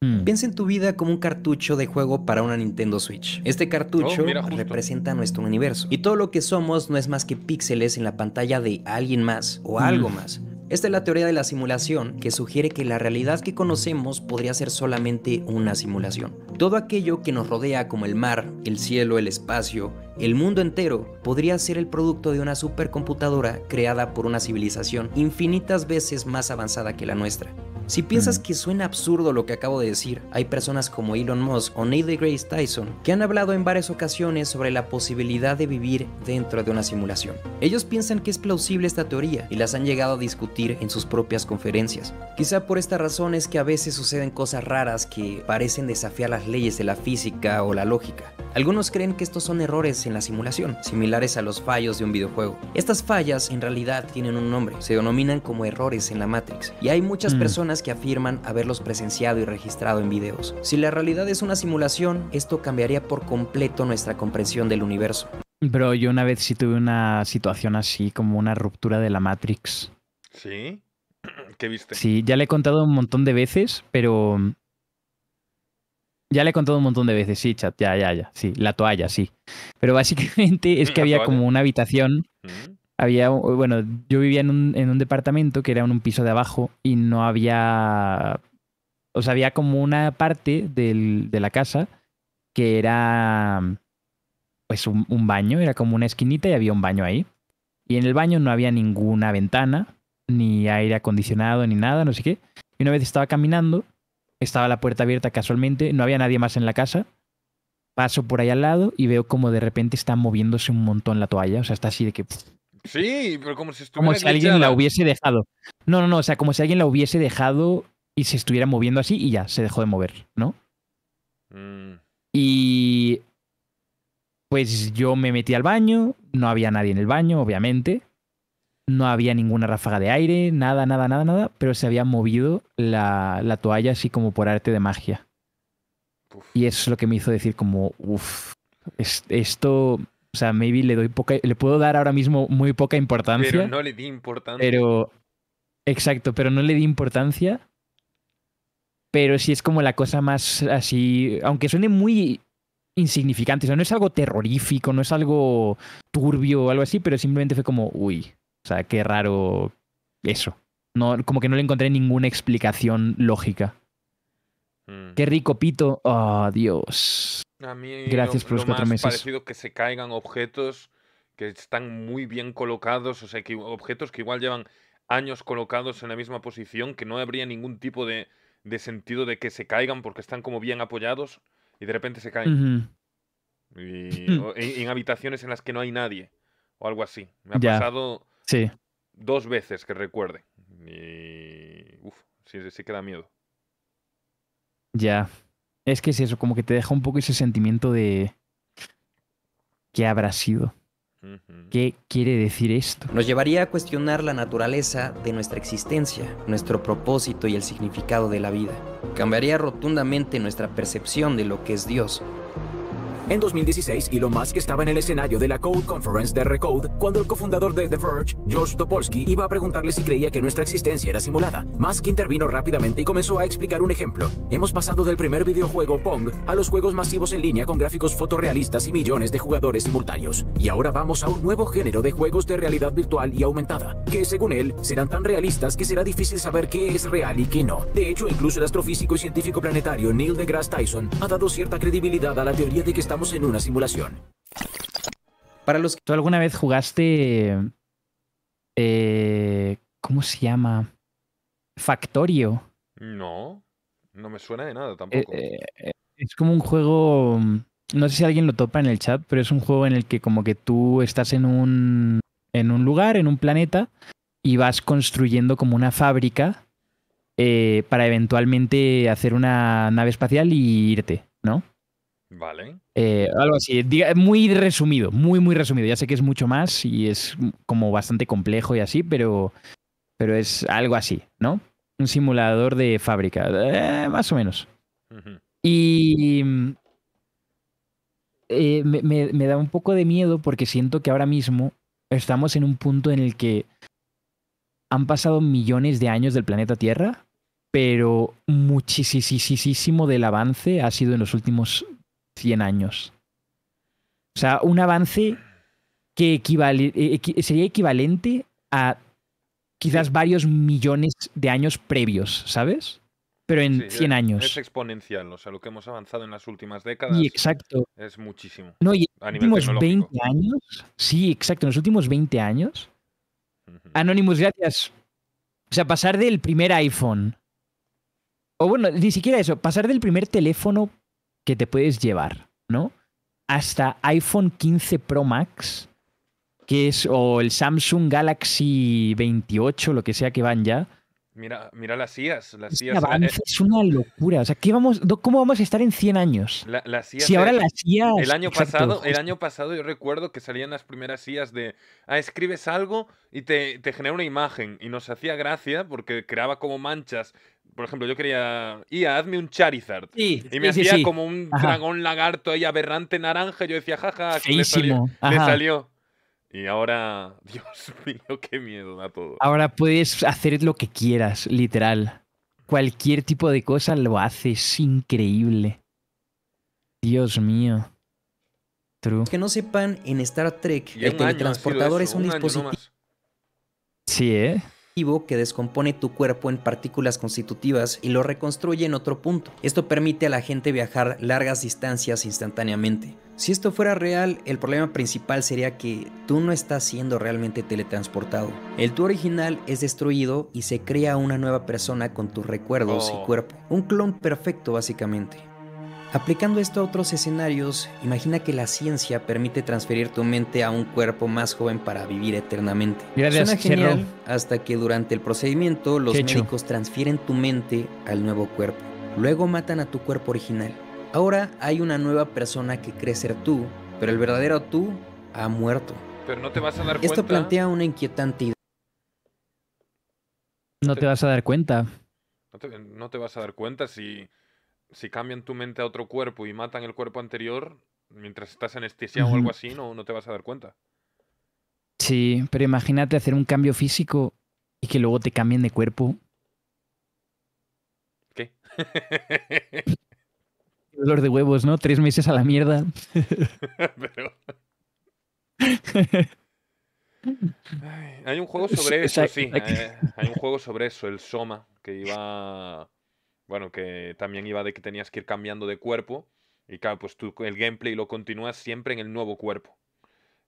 de hmm. Piensa en tu vida como un cartucho de juego para una Nintendo Switch. Este cartucho oh, representa nuestro universo. Y todo lo que somos no es más que píxeles en la pantalla de alguien más o hmm. algo más. Esta es la teoría de la simulación que sugiere que la realidad que conocemos podría ser solamente una simulación. Todo aquello que nos rodea como el mar, el cielo, el espacio, el mundo entero, podría ser el producto de una supercomputadora creada por una civilización infinitas veces más avanzada que la nuestra. Si piensas que suena absurdo lo que acabo de decir, hay personas como Elon Musk o Neil Grace Tyson que han hablado en varias ocasiones sobre la posibilidad de vivir dentro de una simulación. Ellos piensan que es plausible esta teoría y las han llegado a discutir en sus propias conferencias. Quizá por esta razón es que a veces suceden cosas raras que parecen desafiar las leyes de la física o la lógica. Algunos creen que estos son errores en la simulación, similares a los fallos de un videojuego. Estas fallas en realidad tienen un nombre, se denominan como errores en la Matrix, y hay muchas mm. personas que afirman haberlos presenciado y registrado en videos. Si la realidad es una simulación, esto cambiaría por completo nuestra comprensión del universo. Pero yo una vez sí tuve una situación así, como una ruptura de la Matrix. Sí. ¿Qué viste? Sí, ya le he contado un montón de veces, pero. Mm, ya le he contado un montón de veces, sí, chat, ya, ya, ya. Sí, la toalla, sí. Pero básicamente es que había como una habitación. Mm. Había, bueno, yo vivía en un, departamento que era en un piso de abajo y no había. O sea, había como una parte de la casa que era pues un, baño, era como una esquinita y había un baño ahí. Y en el baño no había ninguna ventana, ni aire acondicionado, ni nada, no sé qué. Y una vez estaba caminando, estaba la puerta abierta casualmente, no había nadie más en la casa. Paso por ahí al lado y veo como de repente está moviéndose un montón la toalla. O sea, está así de que. Sí, pero como si estuviera. Como si alguien la hubiese dejado. No, no, no. O sea, como si alguien la hubiese dejado y se estuviera moviendo así y ya, se dejó de mover, ¿no? Mm. Y. Pues yo me metí al baño, no había nadie en el baño, obviamente no había ninguna ráfaga de aire, nada, nada, nada, nada, pero se había movido la, toalla así como por arte de magia. Y eso es lo que me hizo decir como, uff, esto, o sea, maybe le doy poca, le puedo dar ahora mismo muy poca importancia. Pero no le di importancia. Pero, exacto, pero no le di importancia. Pero sí es como la cosa más así, aunque suene muy insignificante, o sea, no es algo terrorífico, no es algo turbio o algo así, pero simplemente fue como, uy, o sea, qué raro eso. No, como que no le encontré ninguna explicación lógica. Mm. Qué rico pito. Oh, Dios. Gracias por los lo más meses. parecido que se caigan objetos que están muy bien colocados, o sea, objetos que igual llevan años colocados en la misma posición, que no habría ningún tipo de, sentido de que se caigan porque están como bien apoyados y de repente se caen. en, habitaciones en las que no hay nadie o algo así. Me ha pasado Sí. Dos veces que recuerde. Y. Uf, sí, sí queda miedo. Ya. Es que es eso, como que te deja un poco ese sentimiento de. ¿Qué habrá sido? ¿Qué quiere decir esto? Nos llevaría a cuestionar la naturaleza de nuestra existencia, nuestro propósito y el significado de la vida. Cambiaría rotundamente nuestra percepción de lo que es Dios, en 2016, Elon Musk estaba en el escenario de la Code Conference de Recode cuando el cofundador de The Verge, George Topolsky, iba a preguntarle si creía que nuestra existencia era simulada. Musk intervino rápidamente y comenzó a explicar un ejemplo. Hemos pasado del primer videojuego Pong a los juegos masivos en línea con gráficos fotorrealistas y millones de jugadores simultáneos. Y ahora vamos a un nuevo género de juegos de realidad virtual y aumentada, que según él serán tan realistas que será difícil saber qué es real y qué no. De hecho, incluso el astrofísico y científico planetario Neil deGrasse Tyson ha dado cierta credibilidad a la teoría de que está estamos en una simulación. Para los que... ¿Tú alguna vez jugaste... Eh, ¿Cómo se llama? Factorio. No, no me suena de nada eh, tampoco. Eh, es como un juego... Mm, no sé si alguien lo topa en el chat, pero es un juego en el que como que tú estás en un, en un lugar, en un planeta, y vas construyendo como una fábrica para eventualmente hacer una nave espacial y irte, ¿no? Vale. Eh, algo así, muy resumido, muy, muy resumido. Ya sé que es mucho más y es como bastante complejo y así, pero, pero es algo así, ¿no? Un simulador de fábrica, eh, más o menos. Y mm, eh, me, me da un poco de miedo porque siento que ahora mismo estamos en un punto en el que han pasado millones de años del planeta Tierra, pero muchísimo del avance ha sido en los últimos 100 años. O sea, un avance que eh, sería equivalente a quizás varios millones de años previos, ¿sabes? Pero en 100 años. Es exponencial, o sea, lo que hemos avanzado en las últimas décadas. Y exacto. Es muchísimo. No, en los últimos 20 años. Sí, exacto, en los últimos 20 años. Anonymous, gracias. O sea, pasar del primer iPhone. O bueno, ni siquiera eso, pasar del primer teléfono que te puedes llevar, ¿no? Hasta iPhone 15 Pro Max, que es, o el Samsung Galaxy 28, lo que sea que van ya, Mira, mira las IAS. Las eh, es una locura. O sea, vamos, ¿cómo vamos a estar en 100 años? si ahora las IAS... El año, pasado, el año pasado yo recuerdo que salían las primeras IAS de, ah, escribes algo y te, genera una imagen. Y nos hacía gracia porque creaba como manchas por ejemplo, yo quería, IA, hazme un Charizard. y me hacía como un dragón lagarto ahí aberrante naranja. yo decía, jaja, que le Le salió. Y ahora, Dios mío, qué miedo a todo. Ahora puedes hacer lo que quieras, literal. Cualquier tipo de cosa lo haces, increíble. Dios mío. True. que no sepan, en Star Trek, el teletransportador es un, un dispositivo. Sí, ¿eh? que descompone tu cuerpo en partículas constitutivas y lo reconstruye en otro punto. Esto permite a la gente viajar largas distancias instantáneamente. Si esto fuera real, el problema principal sería que tú no estás siendo realmente teletransportado. El tú original es destruido y se crea una nueva persona con tus recuerdos y oh. cuerpo. Un clon perfecto básicamente. Aplicando esto a otros escenarios, imagina que la ciencia permite transferir tu mente a un cuerpo más joven para vivir eternamente. Gracias, genial hasta que durante el procedimiento los médicos transfieren tu mente al nuevo cuerpo. Luego matan a tu cuerpo original. Ahora hay una nueva persona que cree ser tú, pero el verdadero tú ha muerto. Pero no te vas a dar cuenta. Esto plantea una inquietante idea. No te vas a dar cuenta. no te vas a dar cuenta si si cambian tu mente a otro cuerpo y matan el cuerpo anterior, mientras estás anestesiado o algo así, no, te vas a dar cuenta. Sí, pero imagínate hacer un cambio físico y que luego te cambien de cuerpo. ¿Qué? Dolor de huevos, ¿no? Tres meses a la mierda. hay un juego sobre eso, sí. Eh, hay un juego sobre eso, el Soma, que iba bueno, que también iba de que tenías que ir cambiando de cuerpo. Y claro, pues tú el gameplay lo continúas siempre en el nuevo cuerpo.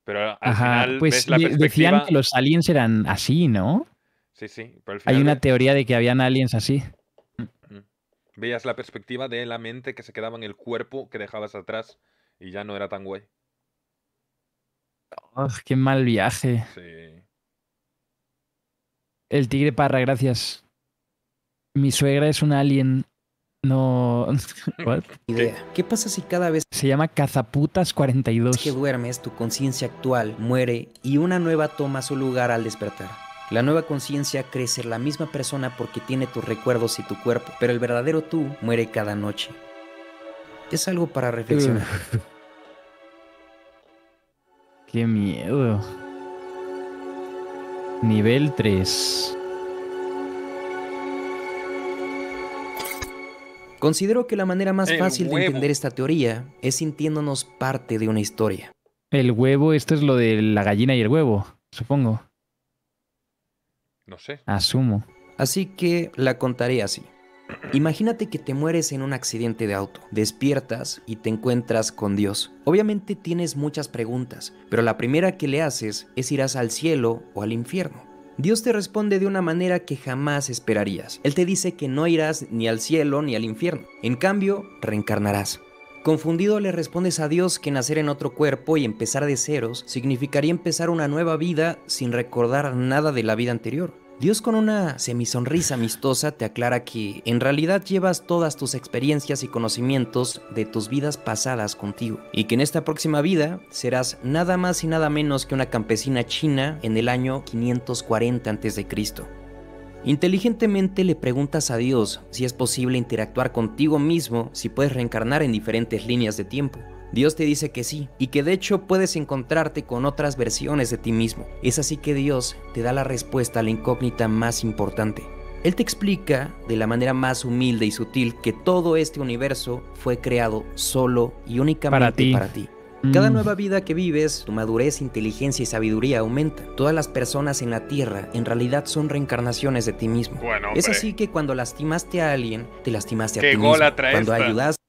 Pero al final pues decían que los aliens eran así, ¿no? Sí, sí. Hay una teoría de que habían aliens así. Veías la perspectiva de la mente que se quedaba en el cuerpo que dejabas atrás y ya no era tan guay. ¡Qué mal viaje! Sí. El tigre parra, gracias. Mi suegra es un alien. No. ¿Qué pasa si cada vez. Se llama Cazaputas42. Que duermes, tu conciencia actual muere y una nueva toma su lugar al despertar. La nueva conciencia cree ser la misma persona porque tiene tus recuerdos y tu cuerpo, pero el verdadero tú muere cada noche. Es algo para reflexionar. Qué miedo. Nivel 3. Considero que la manera más fácil de entender esta teoría es sintiéndonos parte de una historia. El huevo, esto es lo de la gallina y el huevo, supongo. No sé. Asumo. Así que la contaré así. Imagínate que te mueres en un accidente de auto, despiertas y te encuentras con Dios. Obviamente tienes muchas preguntas, pero la primera que le haces es irás al cielo o al infierno. Dios te responde de una manera que jamás esperarías. Él te dice que no irás ni al cielo ni al infierno. En cambio, reencarnarás. Confundido le respondes a Dios que nacer en otro cuerpo y empezar de ceros significaría empezar una nueva vida sin recordar nada de la vida anterior. Dios con una semisonrisa amistosa te aclara que en realidad llevas todas tus experiencias y conocimientos de tus vidas pasadas contigo y que en esta próxima vida serás nada más y nada menos que una campesina china en el año 540 a.C. Inteligentemente le preguntas a Dios si es posible interactuar contigo mismo si puedes reencarnar en diferentes líneas de tiempo. Dios te dice que sí y que de hecho puedes encontrarte con otras versiones de ti mismo. Es así que Dios te da la respuesta a la incógnita más importante. Él te explica de la manera más humilde y sutil que todo este universo fue creado solo y únicamente para ti. Cada mm. nueva vida que vives, tu madurez, inteligencia y sabiduría aumenta. Todas las personas en la Tierra en realidad son reencarnaciones de ti mismo. es así que cuando lastimaste a alguien, te lastimaste a ti mismo. Cuando ayudaste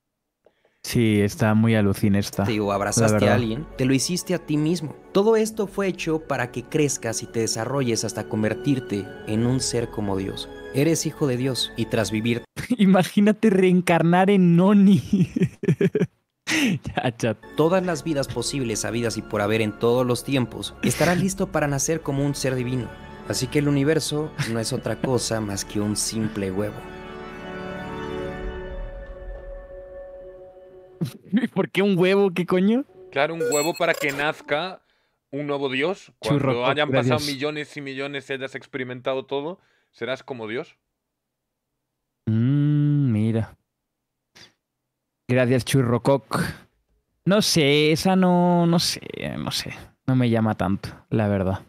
Sí, está muy alucinesta. Digo, o abrazaste a alguien, te lo hiciste a ti mismo. Todo esto fue hecho para que crezcas y te desarrolles hasta convertirte en un ser como Dios. Eres hijo de Dios y tras vivir. Imagínate reencarnar en Noni. ya, chat Todas las vidas posibles, habidas y por haber en todos los tiempos, estarás listo para nacer como un ser divino. Así que el universo no es otra cosa más que un simple huevo. por qué un huevo? ¿Qué coño? Claro, un huevo para que nazca un nuevo dios. Cuando hayan pasado millones y millones y hayas experimentado todo, serás como Dios. Mm, mira. Gracias, Churrococ. No sé, esa no, no sé, no sé. No me llama tanto, la verdad.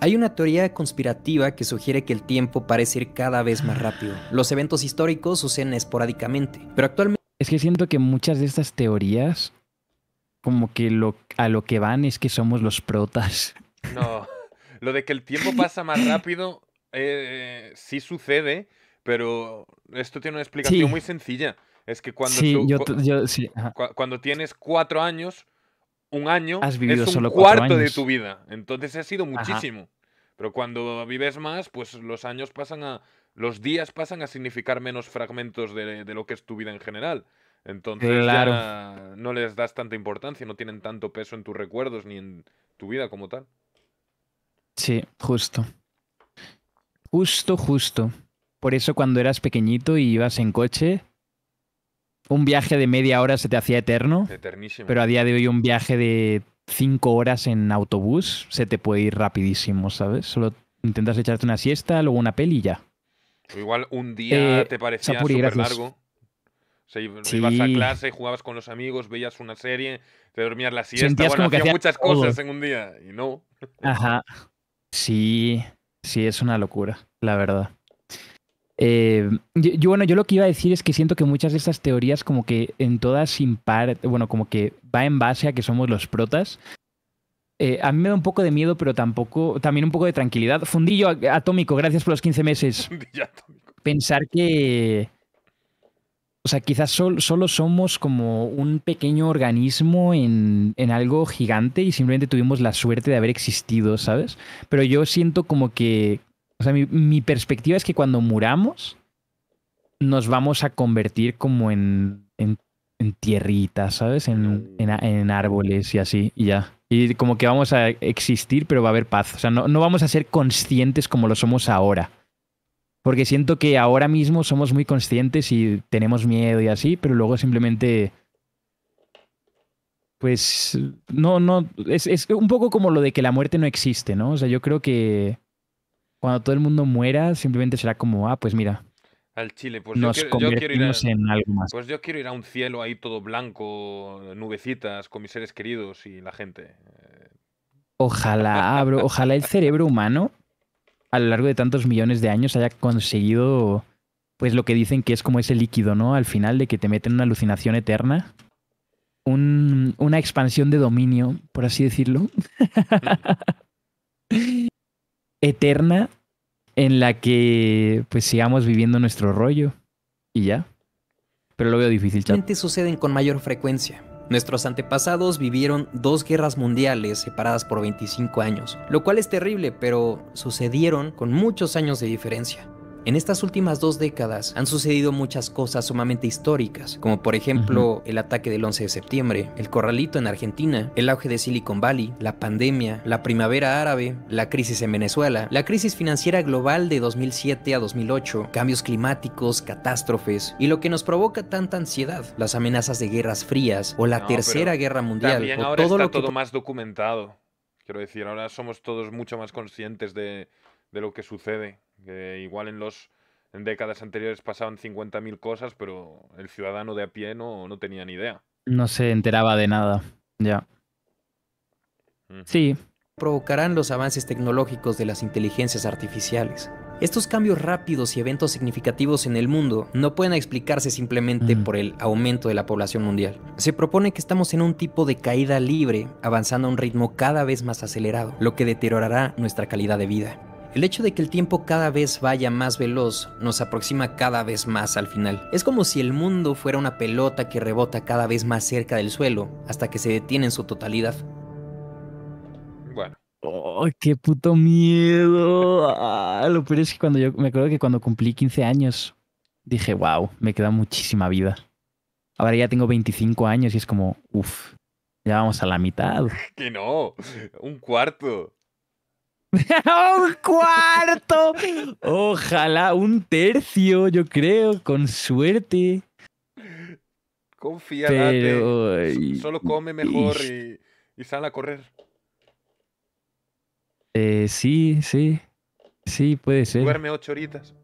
Hay una teoría conspirativa que sugiere que el tiempo parece ir cada vez más rápido. Los eventos históricos suceden esporádicamente, pero actualmente es que siento que muchas de estas teorías, como que a lo que van es que somos los protas. No, lo de que el tiempo pasa más rápido eh, sí sucede, pero esto tiene una explicación muy sencilla. Es que cuando, cuando tienes cuatro años, un año es un cuarto de tu vida. Entonces ha sido muchísimo. Pero cuando vives más, pues los años pasan a, los días pasan a significar menos fragmentos de, lo que es tu vida en general. Entonces no les das tanta importancia, no tienen tanto peso en tus recuerdos ni en tu vida como tal. Sí, justo. Justo, justo. Por eso cuando eras pequeñito y ibas en coche, un viaje de media hora se te hacía eterno. Eternísimo. Pero a día de hoy un viaje de cinco horas en autobús se te puede ir rapidísimo, ¿sabes? Solo intentas echarte una siesta, luego una peli y ya igual un día eh, te parecía súper largo. Ibas a clase, jugabas con los amigos, veías una serie, te dormías la siesta. Sentías bueno, hacías muchas cosas en un día y no. Ajá. Sí, sí, es una locura, la verdad. Em, yo, bueno, yo lo que iba a decir es que siento que muchas de estas teorías, como que en todas impar, bueno, como que va en base a que somos los protas, eh, a mí me da un poco de miedo, pero tampoco, también un poco de tranquilidad. Fundillo atómico, gracias por los 15 meses. Fundillo atómico. Pensar que. O sea, quizás solo somos como un pequeño organismo en, algo gigante y simplemente tuvimos la suerte de haber existido, ¿sabes? Pero yo siento como que. O sea, mi, perspectiva es que cuando muramos, nos vamos a convertir como en, en, tierritas ¿sabes? En, en, árboles y así, y ya. Y como que vamos a existir, pero va a haber paz. O sea, no, vamos a ser conscientes como lo somos ahora. Porque siento que ahora mismo somos muy conscientes y tenemos miedo y así, pero luego simplemente pues no, no, es, es, un poco como lo de que la muerte no existe, ¿no? O sea, yo creo que cuando todo el mundo muera, simplemente será como, ah, pues mira, al Chile, pues nos yo, quiero, a, en más. Pues yo quiero ir a un cielo ahí todo blanco, nubecitas, con mis seres queridos y la gente. Eh. Ojalá, abro, ah, ojalá el cerebro humano a lo largo de tantos millones de años haya conseguido pues lo que dicen que es como ese líquido, ¿no? Al final de que te meten una alucinación eterna. una expansión de dominio, por así decirlo. eterna en la que pues sigamos viviendo nuestro rollo y ya. Pero lo veo difícil, suceden con mayor frecuencia. Nuestros antepasados vivieron dos guerras mundiales separadas por 25 años, lo cual es terrible, pero sucedieron con muchos años de diferencia. En estas últimas dos décadas han sucedido muchas cosas sumamente históricas, como por ejemplo el ataque del 11 de septiembre, el corralito en Argentina, el auge de Silicon Valley, la pandemia, la primavera árabe, la crisis en Venezuela, la crisis financiera global de 2007 a 2008, cambios climáticos, catástrofes y lo que nos provoca tanta ansiedad, las amenazas de guerras frías o la Tercera Guerra Mundial. ahora todo está todo más documentado. Quiero decir, ahora somos todos mucho más conscientes de lo que sucede igual en los décadas anteriores pasaban 50.000 cosas, pero el ciudadano de a pie no, no tenía ni idea. No se enteraba de nada, ya. Sí. Provocarán los avances tecnológicos de las inteligencias artificiales. Estos cambios rápidos y eventos significativos en el mundo no pueden explicarse simplemente por el aumento de la población mundial. Se propone que estamos en un tipo de caída libre, avanzando a un ritmo cada vez más acelerado, lo que deteriorará nuestra calidad de vida. El hecho de que el tiempo cada vez vaya más veloz nos aproxima cada vez más al final. Es como si el mundo fuera una pelota que rebota cada vez más cerca del suelo hasta que se detiene en su totalidad. Bueno. ¡Oh, qué puto miedo! Ah, lo peor es que cuando yo me acuerdo que cuando cumplí 15 años dije, wow, me queda muchísima vida. Ahora ya tengo 25 años y es como, uff, ya vamos a la mitad. Que no, un cuarto. un cuarto. Ojalá, un tercio, yo creo, con suerte. Confía, solo come mejor y, sale sal a correr. Eh, sí, sí. Sí, puede ser. Duerme ocho horitas.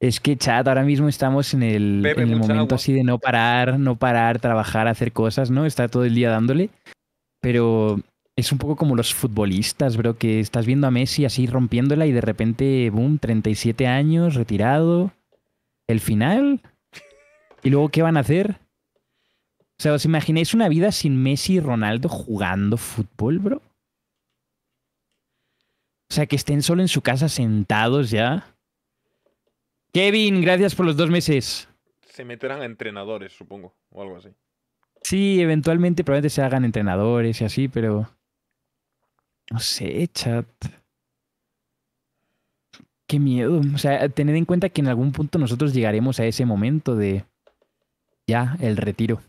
Es que, chat, ahora mismo estamos en el, momento así de no parar, no parar, trabajar, hacer cosas, ¿no? Está todo el día dándole. Pero es un poco como los futbolistas, bro, que estás viendo a Messi así rompiéndola y de repente, boom, 37 años, retirado. El final. ¿Y luego qué van a hacer? O sea, ¿os imagináis una vida sin Messi y Ronaldo jugando fútbol, bro? O sea, que estén solo en su casa sentados ya. Kevin, gracias por los dos meses. Se meterán a entrenadores, supongo, o algo así. Sí, eventualmente probablemente se hagan entrenadores y así, pero... No sé, chat. Qué miedo. O sea, tened en cuenta que en algún punto nosotros llegaremos a ese momento de ya el retiro.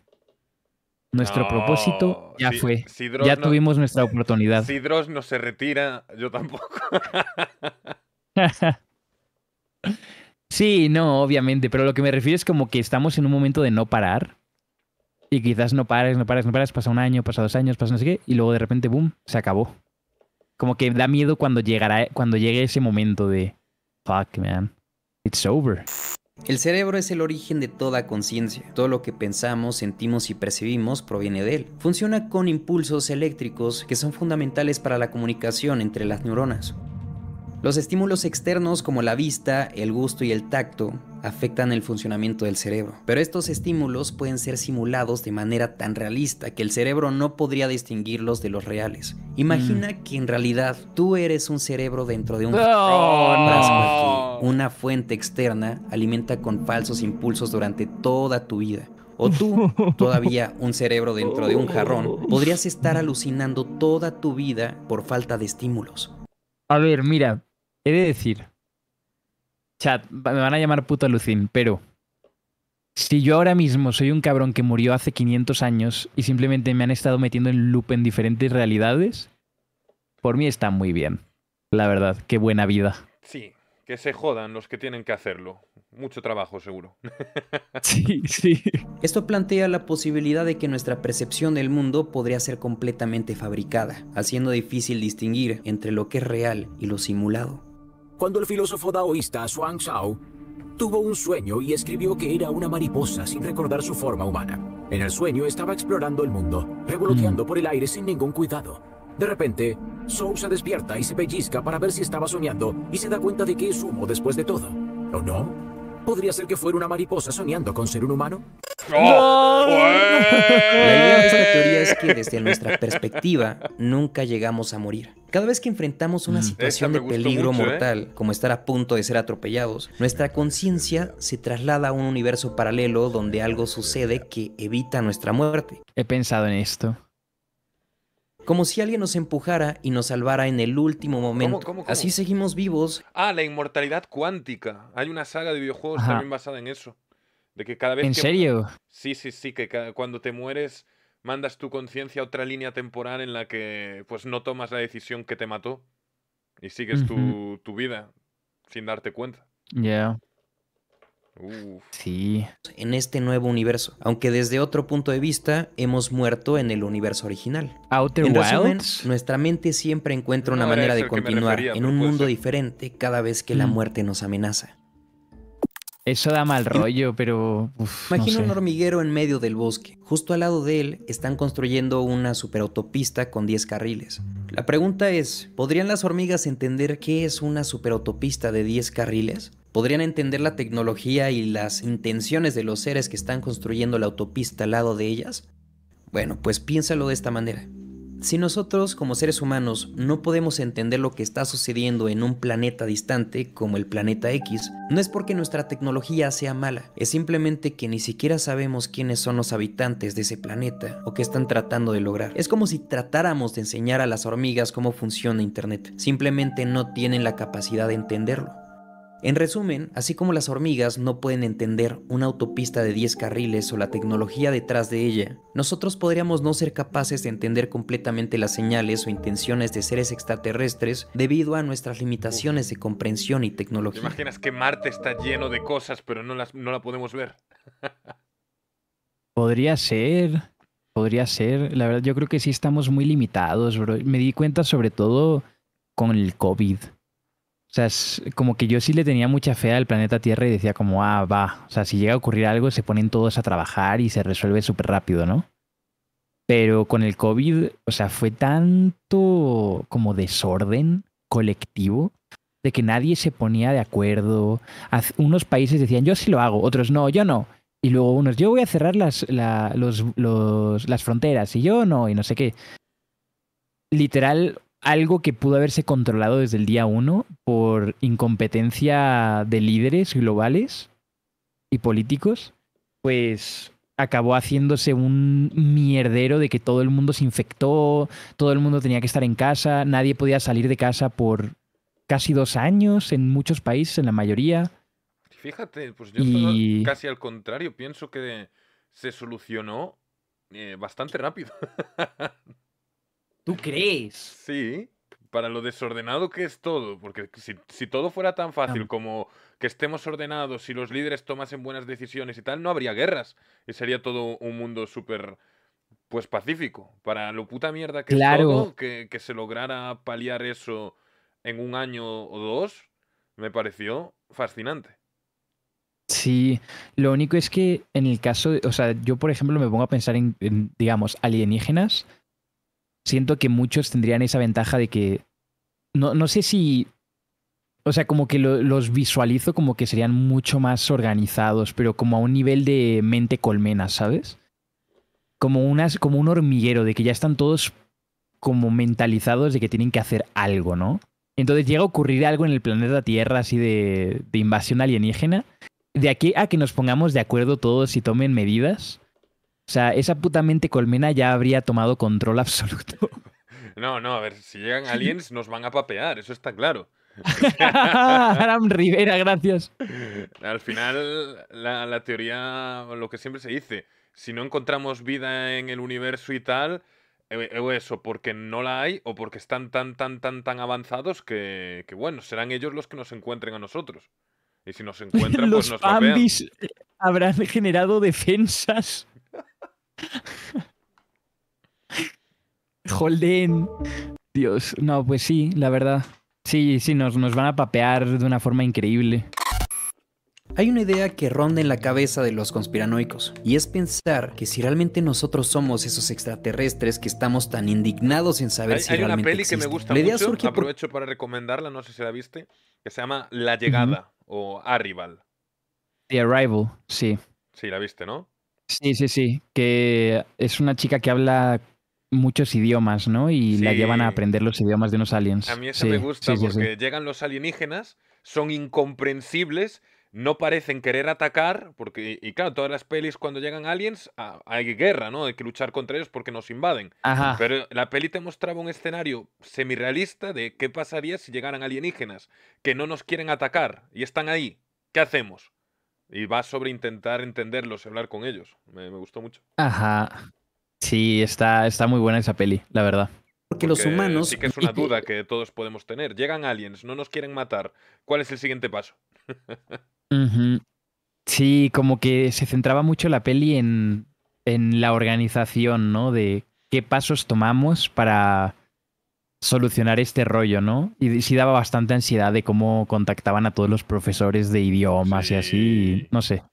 Nuestro propósito ya fue. ya tuvimos nuestra oportunidad. Si no se retira, yo tampoco. sí, no, obviamente. Pero lo que me refiero es como que estamos en un momento de no parar. Y quizás no pares, no pares, no pares. Pasa un año, pasa dos años, pasa no sé qué. Y luego de repente, boom, se acabó. Como que da miedo cuando llegará, cuando llegue ese momento de fuck, man. It's over. El cerebro es el origen de toda conciencia. Todo lo que pensamos, sentimos y percibimos proviene de él. Funciona con impulsos eléctricos que son fundamentales para la comunicación entre las neuronas. Los estímulos externos como la vista, el gusto y el tacto afectan el funcionamiento del cerebro, pero estos estímulos pueden ser simulados de manera tan realista que el cerebro no podría distinguirlos de los reales. Imagina mm. que en realidad tú eres un cerebro dentro de un jarrón. una fuente externa alimenta con falsos impulsos durante toda tu vida. O tú, todavía un cerebro dentro de un jarrón, podrías estar alucinando toda tu vida por falta de estímulos. A ver, mira, He decir, chat, me van a llamar puto lucín, pero si yo ahora mismo soy un cabrón que murió hace 500 años y simplemente me han estado metiendo en loop en diferentes realidades, por mí está muy bien. La verdad, qué buena vida. Sí, que se jodan los que tienen que hacerlo. Mucho trabajo, seguro. Sí, sí. Esto plantea la posibilidad de que nuestra percepción del mundo podría ser completamente fabricada, haciendo difícil distinguir entre lo que es real y lo simulado cuando el filósofo daoísta Zhuang Zhao tuvo un sueño y escribió que era una mariposa sin recordar su forma humana. En el sueño estaba explorando el mundo, revoloteando mm. por el aire sin ningún cuidado. De repente, Zhou se despierta y se pellizca para ver si estaba soñando y se da cuenta de que es humo después de todo. ¿O no? ¿Podría ser que fuera una mariposa soñando con ser un humano? ¡Ah! La idea de esta teoría es que desde nuestra perspectiva nunca llegamos a morir. Cada vez que enfrentamos una mm. situación de peligro ¿eh? mortal, como estar a punto de ser atropellados, nuestra conciencia se traslada a un universo paralelo donde algo sucede que evita nuestra muerte. He pensado en esto. Como si alguien nos empujara y nos salvara en el último momento. Así seguimos vivos. Ah, la inmortalidad cuántica. Hay una saga de videojuegos también basada en eso. De que cada vez ¿En serio? Sí, sí, sí, que cuando te mueres mandas tu conciencia a otra línea temporal en la que pues no tomas la decisión que te mató y sigues tu, vida sin darte cuenta. Ya. Sí. En este nuevo universo. Aunque desde otro punto de vista, hemos muerto en el universo original. Outer en nuestra mente siempre encuentra una manera de continuar en un mundo diferente cada vez que la mm. muerte nos amenaza. Eso da mal rollo, pero... Imagina un hormiguero en medio del bosque. Justo al lado de él están construyendo una superautopista con 10 carriles. La pregunta es, ¿podrían las hormigas entender qué es una superautopista de 10 carriles? podrían entender la tecnología y las intenciones de los seres que están construyendo la autopista al lado de ellas? Bueno, pues piénsalo de esta manera. Si nosotros como seres humanos no podemos entender lo que está sucediendo en un planeta distante como el planeta X, no es porque nuestra tecnología sea mala, es simplemente que ni siquiera sabemos quiénes son los habitantes de ese planeta o qué están tratando de lograr. Es como si tratáramos de enseñar a las hormigas cómo funciona Internet, simplemente no tienen la capacidad de entenderlo. En resumen, así como las hormigas no pueden entender una autopista de 10 carriles o la tecnología detrás de ella, nosotros podríamos no ser capaces de entender completamente las señales o intenciones de seres extraterrestres debido a nuestras limitaciones de comprensión y tecnología. ¿Te imaginas que Marte está lleno de cosas pero no, las, no la podemos ver? podría ser, podría ser. La verdad, yo creo que sí estamos muy limitados, bro. Me di cuenta sobre todo con el COVID. O sea, como que yo sí le tenía mucha fe al planeta Tierra y decía como, ah, va, o sea, si llega a ocurrir algo, se ponen todos a trabajar y se resuelve súper rápido, ¿no? Pero con el COVID, o sea, fue tanto como desorden colectivo de que nadie se ponía de acuerdo. Unos países decían, yo sí lo hago, otros no, yo no. Y luego unos, yo voy a cerrar las, las fronteras y yo no, y no sé qué. Literal, algo que pudo haberse controlado desde el día uno por incompetencia de líderes globales y políticos, pues acabó haciéndose un mierdero de que todo el mundo se infectó, todo el mundo tenía que estar en casa, nadie podía salir de casa por casi dos años en muchos países, en la mayoría. Fíjate, pues yo y... casi al contrario, pienso que se solucionó eh, bastante rápido. ¿Tú crees? Sí, para lo desordenado que es todo, porque si, todo fuera tan fácil ah. como que estemos ordenados y los líderes tomasen buenas decisiones y tal, no habría guerras y sería todo un mundo súper pues pacífico. Para lo puta mierda que es todo, que, se lograra paliar eso en un año o dos, me pareció fascinante. Sí, lo único es que en el caso, o sea, yo por ejemplo me pongo a pensar en digamos, alienígenas siento que muchos tendrían esa ventaja de que. No, no sé si. O sea, como que los visualizo como que serían mucho más organizados, pero como a un nivel de mente colmena, ¿sabes? Como, unas, como un hormiguero, de que ya están todos como mentalizados de que tienen que hacer algo, ¿no? Entonces llega a ocurrir algo en el planeta Tierra así de, de invasión alienígena. De aquí a que nos pongamos de acuerdo todos y tomen medidas, o sea, esa puta colmena ya habría tomado control absoluto. No, no, a ver, si llegan aliens nos van a papear, eso está claro. Aram Rivera, gracias. Al final, la, teoría, lo que siempre se dice, si no encontramos vida en el universo y tal, eh, eh, o eso, porque no la hay, o porque están tan, tan, tan, tan avanzados que, que bueno, serán ellos los que nos encuentren a nosotros. Y si nos encuentran, pues Los nos Habrán generado defensas Holden. Dios, no, pues sí, la verdad. Sí, sí, nos, nos van a papear de una forma increíble. Hay una idea que ronda en la cabeza de los conspiranoicos, y es pensar que si realmente nosotros somos esos extraterrestres que estamos tan indignados en saber si realmente Hay una peli que me gusta mucho, aprovecho para recomendarla, no sé si la viste, que se llama La Llegada o Arrival. The Arrival, sí. Sí, la viste, ¿no? Sí, sí, sí. Que es una chica que habla muchos idiomas, ¿no? Y la llevan a aprender los idiomas de unos aliens. A mí eso me gusta porque llegan los alienígenas, son incomprensibles, no parecen querer atacar, porque, y claro, todas las pelis cuando llegan aliens hay guerra, ¿no? Hay que luchar contra ellos porque nos invaden. Ajá. Pero la peli te mostraba un escenario semirrealista de qué pasaría si llegaran alienígenas, que no nos quieren atacar y están ahí. ¿Qué hacemos? Y va sobre intentar entenderlos y hablar con ellos. Me, gustó mucho. Ajá. Sí, está, está muy buena esa peli, la verdad. Porque, los humanos. Sí, que es una duda que todos podemos tener. Llegan aliens, no nos quieren matar. ¿Cuál es el siguiente paso? Sí, como que se centraba mucho la peli en, en la organización, ¿no? De qué pasos tomamos para solucionar este rollo, ¿no? Y sí daba bastante ansiedad de cómo contactaban a todos los profesores de idiomas y así, no sé.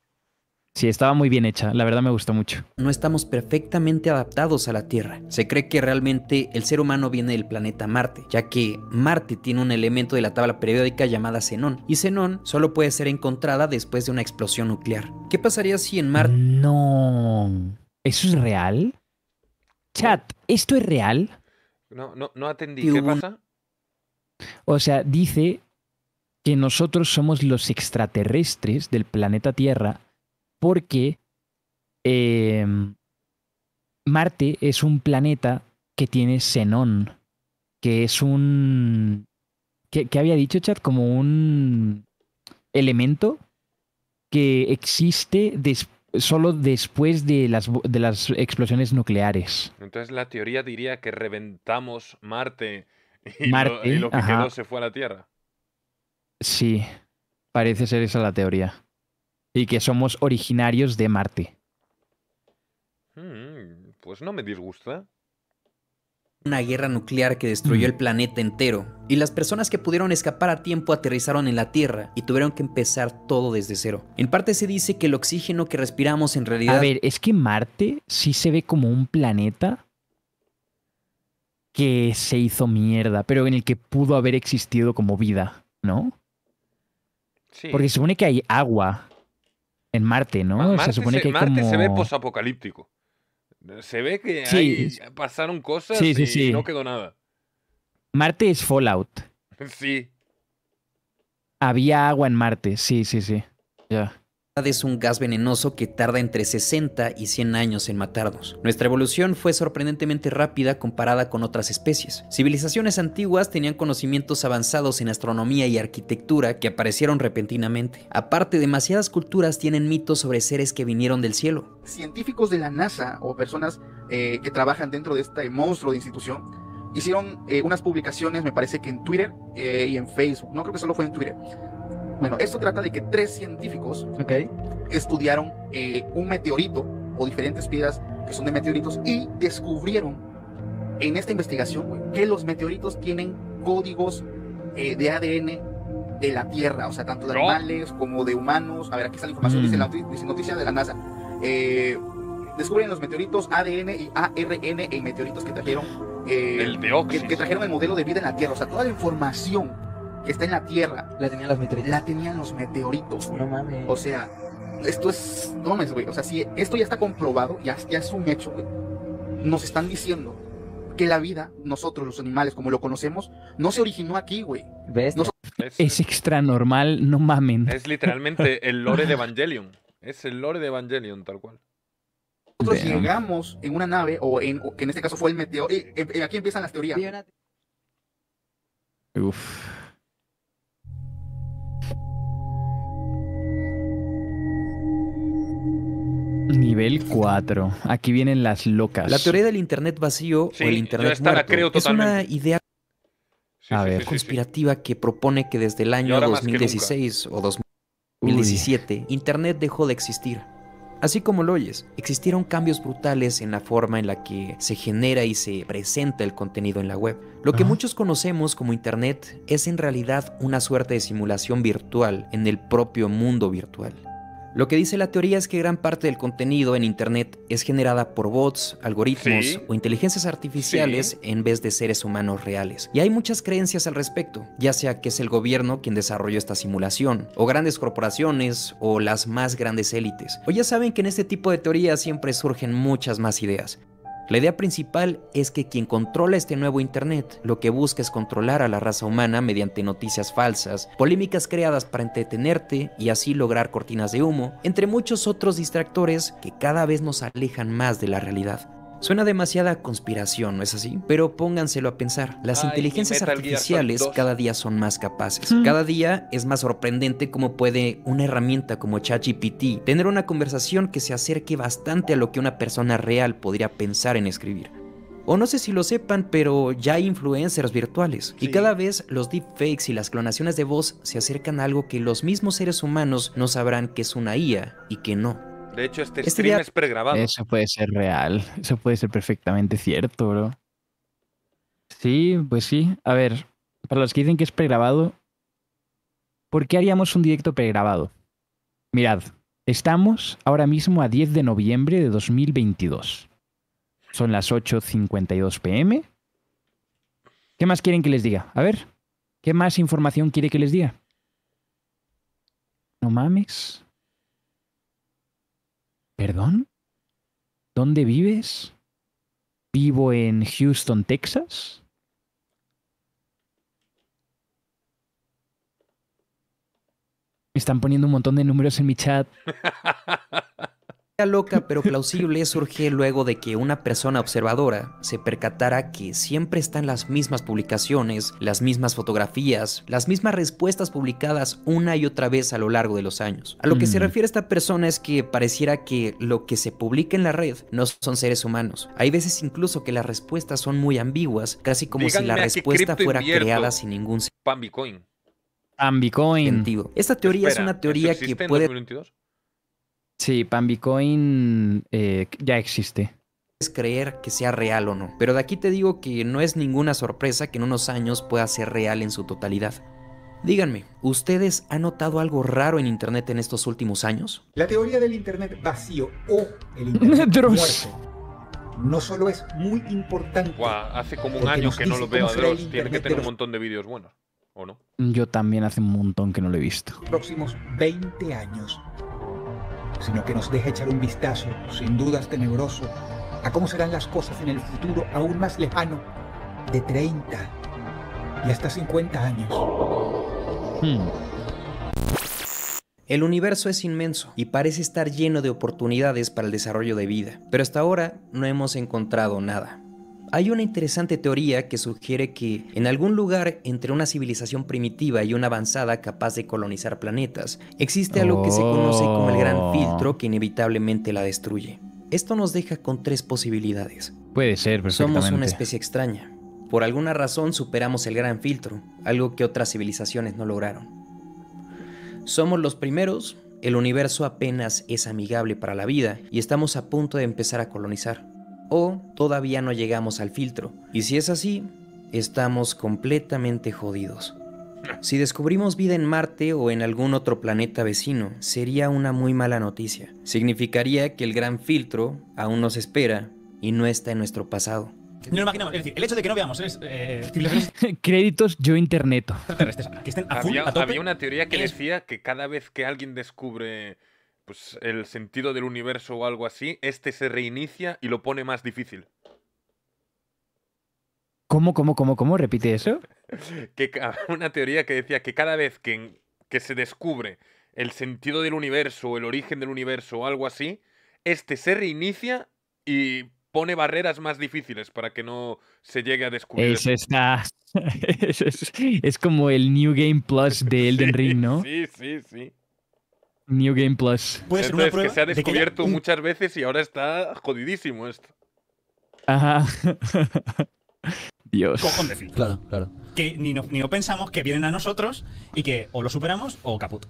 Sí, estaba muy bien hecha, la verdad me gustó mucho. No estamos perfectamente adaptados a la Tierra. Se cree que realmente el ser humano viene del planeta Marte, ya que Marte tiene un elemento de la tabla periódica llamada xenón, y xenón solo puede ser encontrada después de una explosión nuclear. ¿Qué pasaría si en Marte... No. ¿Eso es real? Chat, ¿esto es real? No, no, atendí. ¿Qué pasa? O sea, dice que nosotros somos los extraterrestres del planeta Tierra porque em, Marte es un planeta que tiene xenón, que es un... ¿Qué, ¿Qué, había dicho, Chad? Como un elemento que existe después solo después de las, de las explosiones nucleares. Entonces la teoría diría que reventamos Marte y, lo, que quedó se fue a la Tierra. Sí, parece ser esa la teoría. Y que somos originarios de Marte. Mm, pues no me disgusta una guerra nuclear que destruyó mm. el planeta entero, y las personas que pudieron escapar a tiempo aterrizaron en la Tierra y tuvieron que empezar todo desde cero. En parte se dice que el oxígeno que respiramos en realidad... A ver, es que Marte sí se ve como un planeta que se hizo mierda, pero en el que pudo haber existido como vida, ¿no? Sí. Porque se supone que hay agua en Marte, ¿no? Ah, Marte se supone que hay Marte se ve posapocalíptico. Se ve que pasaron cosas y no quedó nada. Marte es Fallout. Sí. Había agua en Marte, sí, sí, sí. Ya es un gas venenoso que tarda entre 60 y 100 años en matarnos. Nuestra evolución fue sorprendentemente rápida comparada con otras especies. Civilizaciones antiguas tenían conocimientos avanzados en astronomía y arquitectura que aparecieron repentinamente. Aparte, demasiadas culturas tienen mitos sobre seres que vinieron del cielo. Científicos de la NASA o personas eh, que trabajan dentro de este monstruo de institución hicieron eh, unas publicaciones, me parece que en Twitter eh, y en Facebook, no creo que solo fue en Twitter, bueno, esto trata de que tres científicos estudiaron eh, un meteorito o diferentes piedras que son de meteoritos y descubrieron en esta investigación que los meteoritos tienen códigos eh, de ADN de la Tierra, o sea, tanto de animales como de humanos. A ver, aquí está la información, dice, mm. la, noticia de la NASA. Eh, descubren los meteoritos ADN y ARN en meteoritos que trajeron que, trajeron el modelo de vida en la Tierra. O sea, toda la información que está en la Tierra. La tenían los meteoritos. La tenían los meteoritos, No mames. O sea, esto es. No mames, güey. O sea, si esto ya está comprobado, ya, es un hecho, güey. Nos están diciendo que la vida, nosotros los animales, como lo conocemos, no se originó aquí, güey. ¿Ves? Es, extra normal, no mamen. Es literalmente el lore de Evangelion. Es el lore de Evangelion, tal cual. Nosotros llegamos en una nave, o en, que en este caso fue el meteorito... Eh, eh, aquí empiezan las teorías. Uf. Nivel 4. Aquí vienen las locas. La teoría del internet vacío o el internet creo es una idea conspirativa que propone que desde el año 2016 o 2017 internet dejó de existir. Así como lo existieron cambios brutales en la forma en la que se genera y se presenta el contenido en la web. Lo que ah. muchos conocemos como Internet es en realidad una suerte de simulación virtual en el propio mundo virtual. Lo que dice la teoría es que gran parte del contenido en Internet es generada por bots, algoritmos o inteligencias artificiales en vez de seres humanos reales. Y hay muchas creencias al respecto, ya sea que es el gobierno quien desarrolló esta simulación, o grandes corporaciones, o las más grandes élites. O ya saben que en este tipo de teorías siempre surgen muchas más ideas. La idea principal es que quien controla este nuevo Internet lo que busca es controlar a la raza humana mediante noticias falsas, polémicas creadas para entretenerte y así lograr cortinas de humo, entre muchos otros distractores que cada vez nos alejan más de la realidad. Suena demasiada conspiración, ¿no es así? Pero pónganselo a pensar. Las inteligencias artificiales cada día son más capaces. Cada día es más sorprendente cómo puede una herramienta como ChatGPT tener una conversación que se acerque bastante a lo que una persona real podría pensar en escribir. O no sé si lo sepan, pero ya hay influencers virtuales. Y cada vez los deepfakes y las clonaciones de voz se acercan a algo que los mismos seres humanos no sabrán que es una IA y que no. De hecho, este, este stream es pregrabado. Eso puede ser real. Eso puede ser perfectamente cierto, bro. Sí, pues sí. A ver, para los que dicen que es pregrabado, ¿por qué haríamos un directo pregrabado? Mirad, estamos ahora mismo a 10 de noviembre de 2022. Son las 8.52 pm. ¿Qué más quieren que les diga? A ver, ¿qué más información quiere que les diga? No mames. ¿Perdón? ¿Dónde vives? ¿Vivo en Houston, Texas? Me están poniendo un montón de números en mi chat. loca pero plausible surge luego de que una persona observadora se percatara que siempre están las mismas publicaciones, las mismas fotografías, las mismas respuestas publicadas una y otra vez a lo largo de los años. A lo que se mm. refiere esta persona es que pareciera que lo que se publica en la red no son seres humanos. Hay veces incluso que las respuestas son muy ambiguas, casi como si la respuesta fuera creada sin ningún sentido. Bitcoin. Esta teoría es una teoría que puede... Sí, Pambicoin eh, ya existe. Es creer que sea real o no, pero de aquí te digo que no es ninguna sorpresa que en unos años pueda ser real en su totalidad. Díganme, ¿ustedes han notado algo raro en Internet en estos últimos años? La teoría del Internet vacío o el Internet muerto no solo es muy importante. hace como un año que no lo veo a Dross. Tiene que tener un montón de vídeos buenos, ¿o no? Yo también hace un montón que no lo he visto. Próximos 20 años sino que nos deja echar un vistazo, sin dudas tenebroso, a cómo serán las cosas en el futuro aún más lejano, de 30 y hasta 50 años. Hmm. El universo es inmenso y parece estar lleno de oportunidades para el desarrollo de vida, pero hasta ahora no hemos encontrado nada. Hay una interesante teoría que sugiere que en algún lugar entre una civilización primitiva y una avanzada capaz de colonizar planetas, existe algo que se conoce como el gran filtro que inevitablemente la destruye. Esto nos deja con tres posibilidades. Puede ser, perfectamente. Somos una especie extraña. Por alguna razón superamos el gran filtro, algo que otras civilizaciones no lograron. Somos los primeros, el universo apenas es amigable para la vida y estamos a punto de empezar a colonizar o todavía no llegamos al filtro. Y si es así, estamos completamente jodidos. Si descubrimos vida en Marte o en algún otro planeta vecino, sería una muy mala noticia. Significaría que el gran filtro aún nos espera y no está en nuestro pasado. No lo imaginamos. el hecho de que no veamos eh, es, créditos yo interneto. había una teoría que eh, decía que cada vez que alguien descubre pues, el sentido del universo o algo así, este se reinicia y lo pone más difícil. ¿Cómo, cómo, cómo, cómo? ¿Repite eso? que una teoría que decía que cada vez que, se descubre el sentido del universo o el origen del universo o algo así, este se reinicia y pone barreras más difíciles para que no se llegue a descubrir. es, como el New Game Plus de Elden Ring, ¿no? Sí, sí, sí. New Game Plus. que se ha descubierto muchas veces y ahora está jodidísimo esto. Ajá. Dios. Cojón de fin. Claro, claro. Que ni no, pensamos que vienen a nosotros y que o lo superamos o caputo.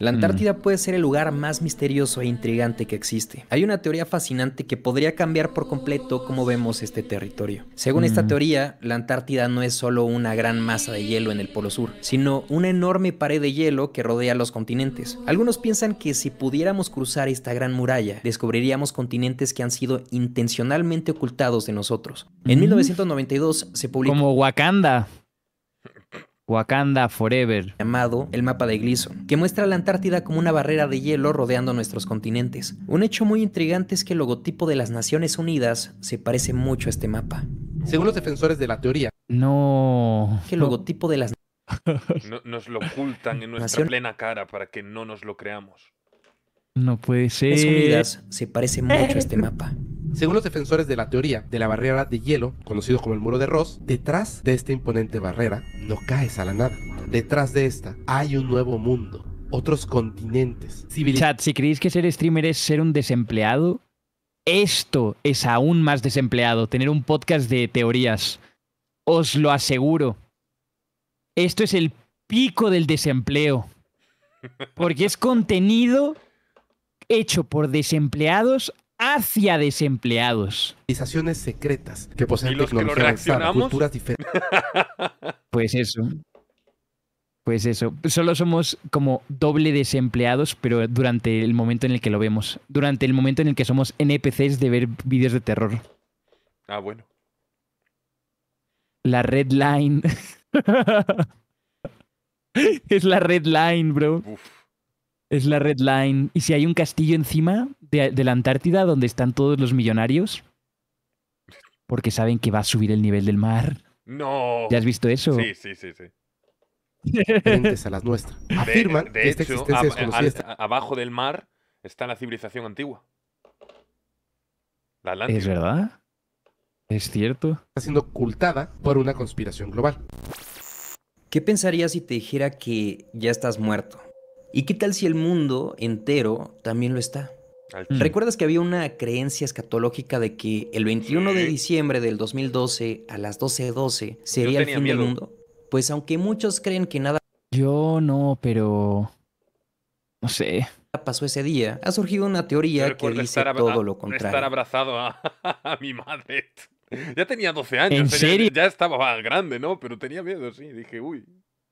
La Antártida puede ser el lugar más misterioso e intrigante que existe. Hay una teoría fascinante que podría cambiar por completo cómo vemos este territorio. Según esta teoría, la Antártida no es solo una gran masa de hielo en el Polo Sur, sino una enorme pared de hielo que rodea los continentes. Algunos piensan que si pudiéramos cruzar esta gran muralla, descubriríamos continentes que han sido intencionalmente ocultados de nosotros. En 1992 se publicó... Como Wakanda. Wakanda Forever, llamado el mapa de Gleason, que muestra la Antártida como una barrera de hielo rodeando nuestros continentes. Un hecho muy intrigante es que el logotipo de las Naciones Unidas se parece mucho a este mapa. Según los defensores de la teoría. No. Que el logotipo de las no, nos lo ocultan en nuestra plena cara para que no nos lo creamos. No puede ser. Las Unidas se parece mucho a este mapa. Según los defensores de la teoría de la barrera de hielo, conocido como el muro de Ross, detrás de esta imponente barrera no caes a la nada. Detrás de esta hay un nuevo mundo, otros continentes. Chat, si creéis que ser streamer es ser un desempleado, esto es aún más desempleado, tener un podcast de teorías. Os lo aseguro. Esto es el pico del desempleo. Porque es contenido hecho por desempleados hacia desempleados. Organizaciones secretas que poseen tecnología culturas diferentes. pues eso. Pues eso. Solo somos como doble desempleados, pero durante el momento en el que lo vemos. Durante el momento en el que somos NPCs de ver vídeos de terror. Ah, bueno. La red line. es la red line, bro. Uf. Es la Red Line. Y si hay un castillo encima de, la Antártida donde están todos los millonarios, porque saben que va a subir el nivel del mar. No. ¿Ya has visto eso? Sí, sí, sí, sí. a las nuestras. Afirman que abajo del mar está la civilización antigua. La Es verdad. Es cierto. Está siendo ocultada por una conspiración global. ¿Qué pensarías si te dijera que ya estás muerto? ¿Y qué tal si el mundo entero también lo está? Mm. ¿Recuerdas que había una creencia escatológica de que el 21 de diciembre del 2012 a las 12:12 12 sería el fin del mundo? Pues aunque muchos creen que nada... Yo no, pero... No sé. Pasó ese día. Ha surgido una teoría que dice todo lo contrario. Estar abrazado a, mi madre. Ya tenía 12 años. ¿En serio? Ya, ya estaba grande, ¿no? Pero tenía miedo, sí. Dije, uy,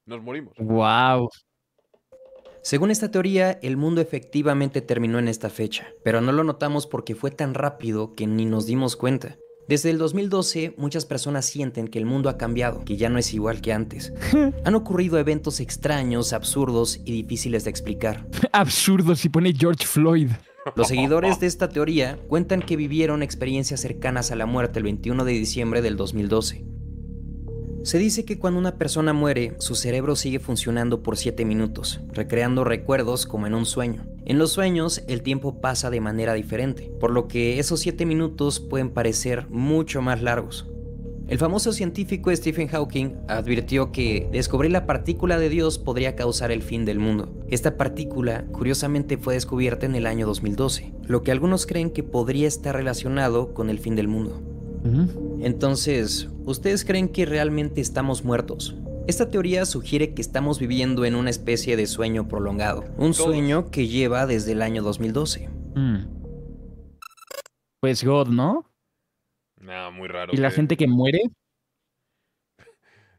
nos morimos. Wow. Según esta teoría, el mundo efectivamente terminó en esta fecha, pero no lo notamos porque fue tan rápido que ni nos dimos cuenta. Desde el 2012, muchas personas sienten que el mundo ha cambiado, que ya no es igual que antes. Han ocurrido eventos extraños, absurdos y difíciles de explicar. Absurdos, si pone George Floyd. Los seguidores de esta teoría cuentan que vivieron experiencias cercanas a la muerte el 21 de diciembre del 2012. Se dice que cuando una persona muere, su cerebro sigue funcionando por 7 minutos, recreando recuerdos como en un sueño. En los sueños, el tiempo pasa de manera diferente, por lo que esos 7 minutos pueden parecer mucho más largos. El famoso científico Stephen Hawking advirtió que descubrir la partícula de Dios podría causar el fin del mundo. Esta partícula, curiosamente, fue descubierta en el año 2012, lo que algunos creen que podría estar relacionado con el fin del mundo. Entonces, ¿ustedes creen que realmente estamos muertos? Esta teoría sugiere que estamos viviendo en una especie de sueño prolongado, un sueño que lleva desde el año 2012. Mm. Pues God, ¿no? Nada, ah, muy raro. ¿Y la gente que muere?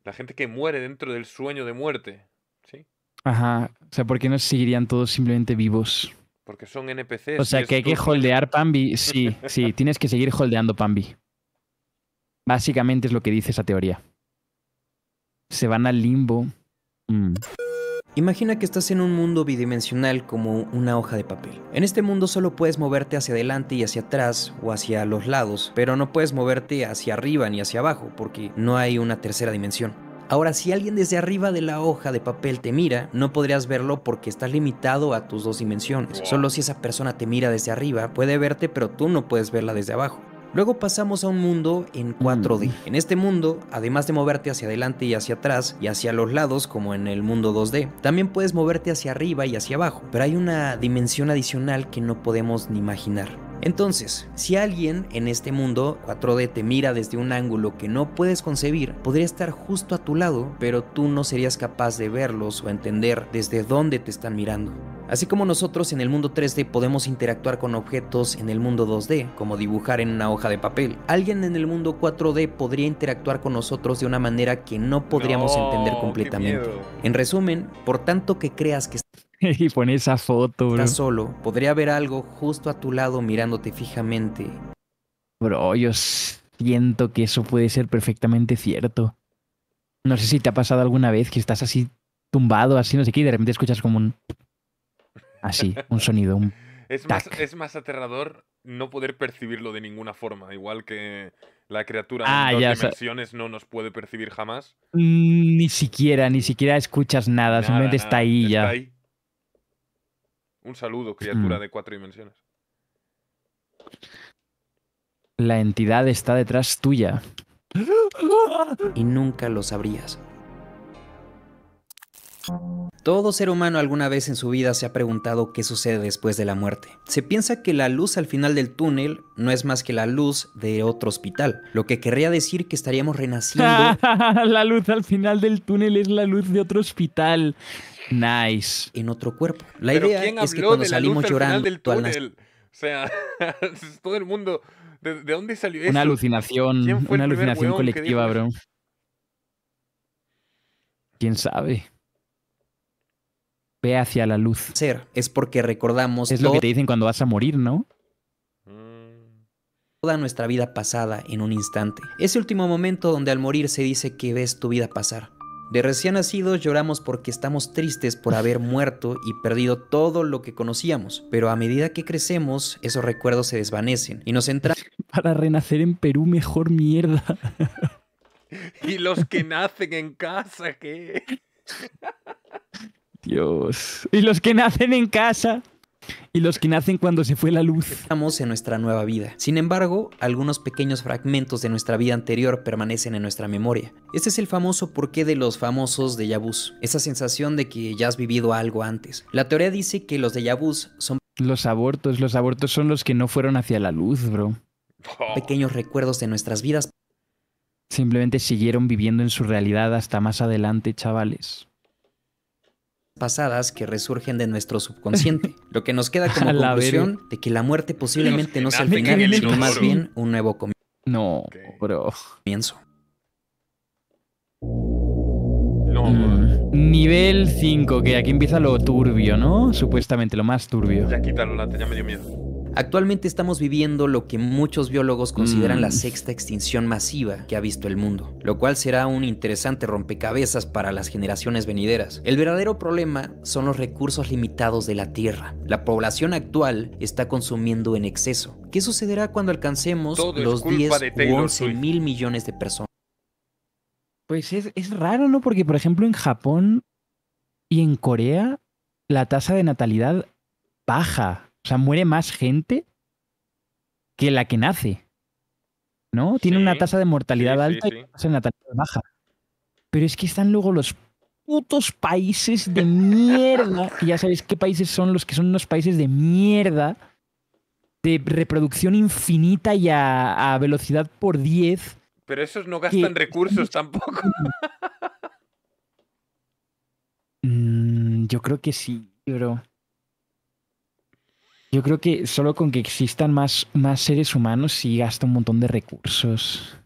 La gente que muere dentro del sueño de muerte, ¿sí? Ajá, o sea, ¿por qué no seguirían todos simplemente vivos? Porque son NPCs. O sea, que hay que holdear Pambi. Sí, sí, tienes que seguir holdeando Pambi. Básicamente es lo que dice esa teoría. Se van al limbo. Mm. Imagina que estás en un mundo bidimensional como una hoja de papel. En este mundo solo puedes moverte hacia adelante y hacia atrás o hacia los lados, pero no puedes moverte hacia arriba ni hacia abajo porque no hay una tercera dimensión. Ahora, si alguien desde arriba de la hoja de papel te mira, no podrías verlo porque estás limitado a tus dos dimensiones. Solo si esa persona te mira desde arriba, puede verte, pero tú no puedes verla desde abajo. Luego pasamos a un mundo en 4D. Mm. En este mundo, además de moverte hacia adelante y hacia atrás y hacia los lados como en el mundo 2D, también puedes moverte hacia arriba y hacia abajo, pero hay una dimensión adicional que no podemos ni imaginar. Entonces, si alguien en este mundo 4D te mira desde un ángulo que no puedes concebir, podría estar justo a tu lado, pero tú no serías capaz de verlos o entender desde dónde te están mirando. Así como nosotros en el mundo 3D podemos interactuar con objetos en el mundo 2D, como dibujar en una hoja de papel, alguien en el mundo 4D podría interactuar con nosotros de una manera que no podríamos entender completamente. En resumen, por tanto que creas que y pone esa foto, bro. Estás solo. Podría haber algo justo a tu lado mirándote fijamente. Bro, yo siento que eso puede ser perfectamente cierto. No sé si te ha pasado alguna vez que estás así tumbado, así, no sé qué, y de repente escuchas como un... Así, un sonido, Es más, aterrador no poder percibirlo de ninguna forma, igual que la criatura ah, en dimensiones no nos puede percibir jamás. Ni siquiera, ni siquiera escuchas nada, simplemente está ahí ya. Un saludo, criatura mm. de cuatro dimensiones. La entidad está detrás tuya. Y nunca lo sabrías. Todo ser humano alguna vez en su vida se ha preguntado qué sucede después de la muerte. Se piensa que la luz al final del túnel no es más que la luz de otro hospital, lo que querría decir que estaríamos renaciendo. la luz al final del túnel es la luz de otro hospital. Nice. En otro cuerpo. La idea es que cuando salimos llorando. Del O sea, todo el mundo. ¿De, dónde salió eso? Una alucinación. una alucinación colectiva, bro. Quién sabe. Ve hacia la luz. Ser. Es porque recordamos. Es lo que te dicen cuando vas a morir, ¿no? Mm. toda nuestra vida pasada en un instante. Ese último momento donde al morir se dice que ves tu vida pasar. De recién nacidos lloramos porque estamos tristes por haber muerto y perdido todo lo que conocíamos, pero a medida que crecemos, esos recuerdos se desvanecen y nos entran... Para renacer en Perú, mejor mierda. y los que nacen en casa, ¿qué? Dios. Y los que nacen en casa y los que nacen cuando se fue la luz. Estamos en nuestra nueva vida. Sin embargo, algunos pequeños fragmentos de nuestra vida anterior permanecen en nuestra memoria. Este es el famoso porqué de los famosos de vus, esa sensación de que ya has vivido algo antes. La teoría dice que los de vus son... Los abortos, los abortos son los que no fueron hacia la luz, bro. Oh. Pequeños recuerdos de nuestras vidas. Simplemente siguieron viviendo en su realidad hasta más adelante, chavales pasadas que resurgen de nuestro subconsciente. Lo que nos queda como la conclusión de que la muerte posiblemente no es el final, sino más bien un nuevo comienzo. No, mm. bro. Comienzo. Nivel 5, que aquí empieza lo turbio, ¿no? Supuestamente, lo más turbio. Ya quítalo, late, ya me dio miedo. Actualmente estamos viviendo lo que muchos biólogos consideran la mm. sexta extinción masiva que ha visto el mundo, lo cual será un interesante rompecabezas para las generaciones venideras. El verdadero problema son los recursos limitados de la Tierra. La población actual está consumiendo en exceso. ¿Qué sucederá cuando alcancemos los 10 u 11 mil millones de personas? Pues es raro, ¿no? Porque, por ejemplo, en Japón y en Corea la tasa de natalidad baja o sea, muere más gente que la que nace. ¿No? Tiene una tasa de mortalidad alta y una tasa de natalidad baja. Pero es que están luego los putos países de mierda. Y ya sabéis qué países son los que son unos países de mierda. De reproducción infinita y a, velocidad por 10. Pero esos no gastan recursos tampoco. Mm, yo creo que sí, bro. Yo creo que solo con que existan más, más seres humanos sí gasta un montón de recursos.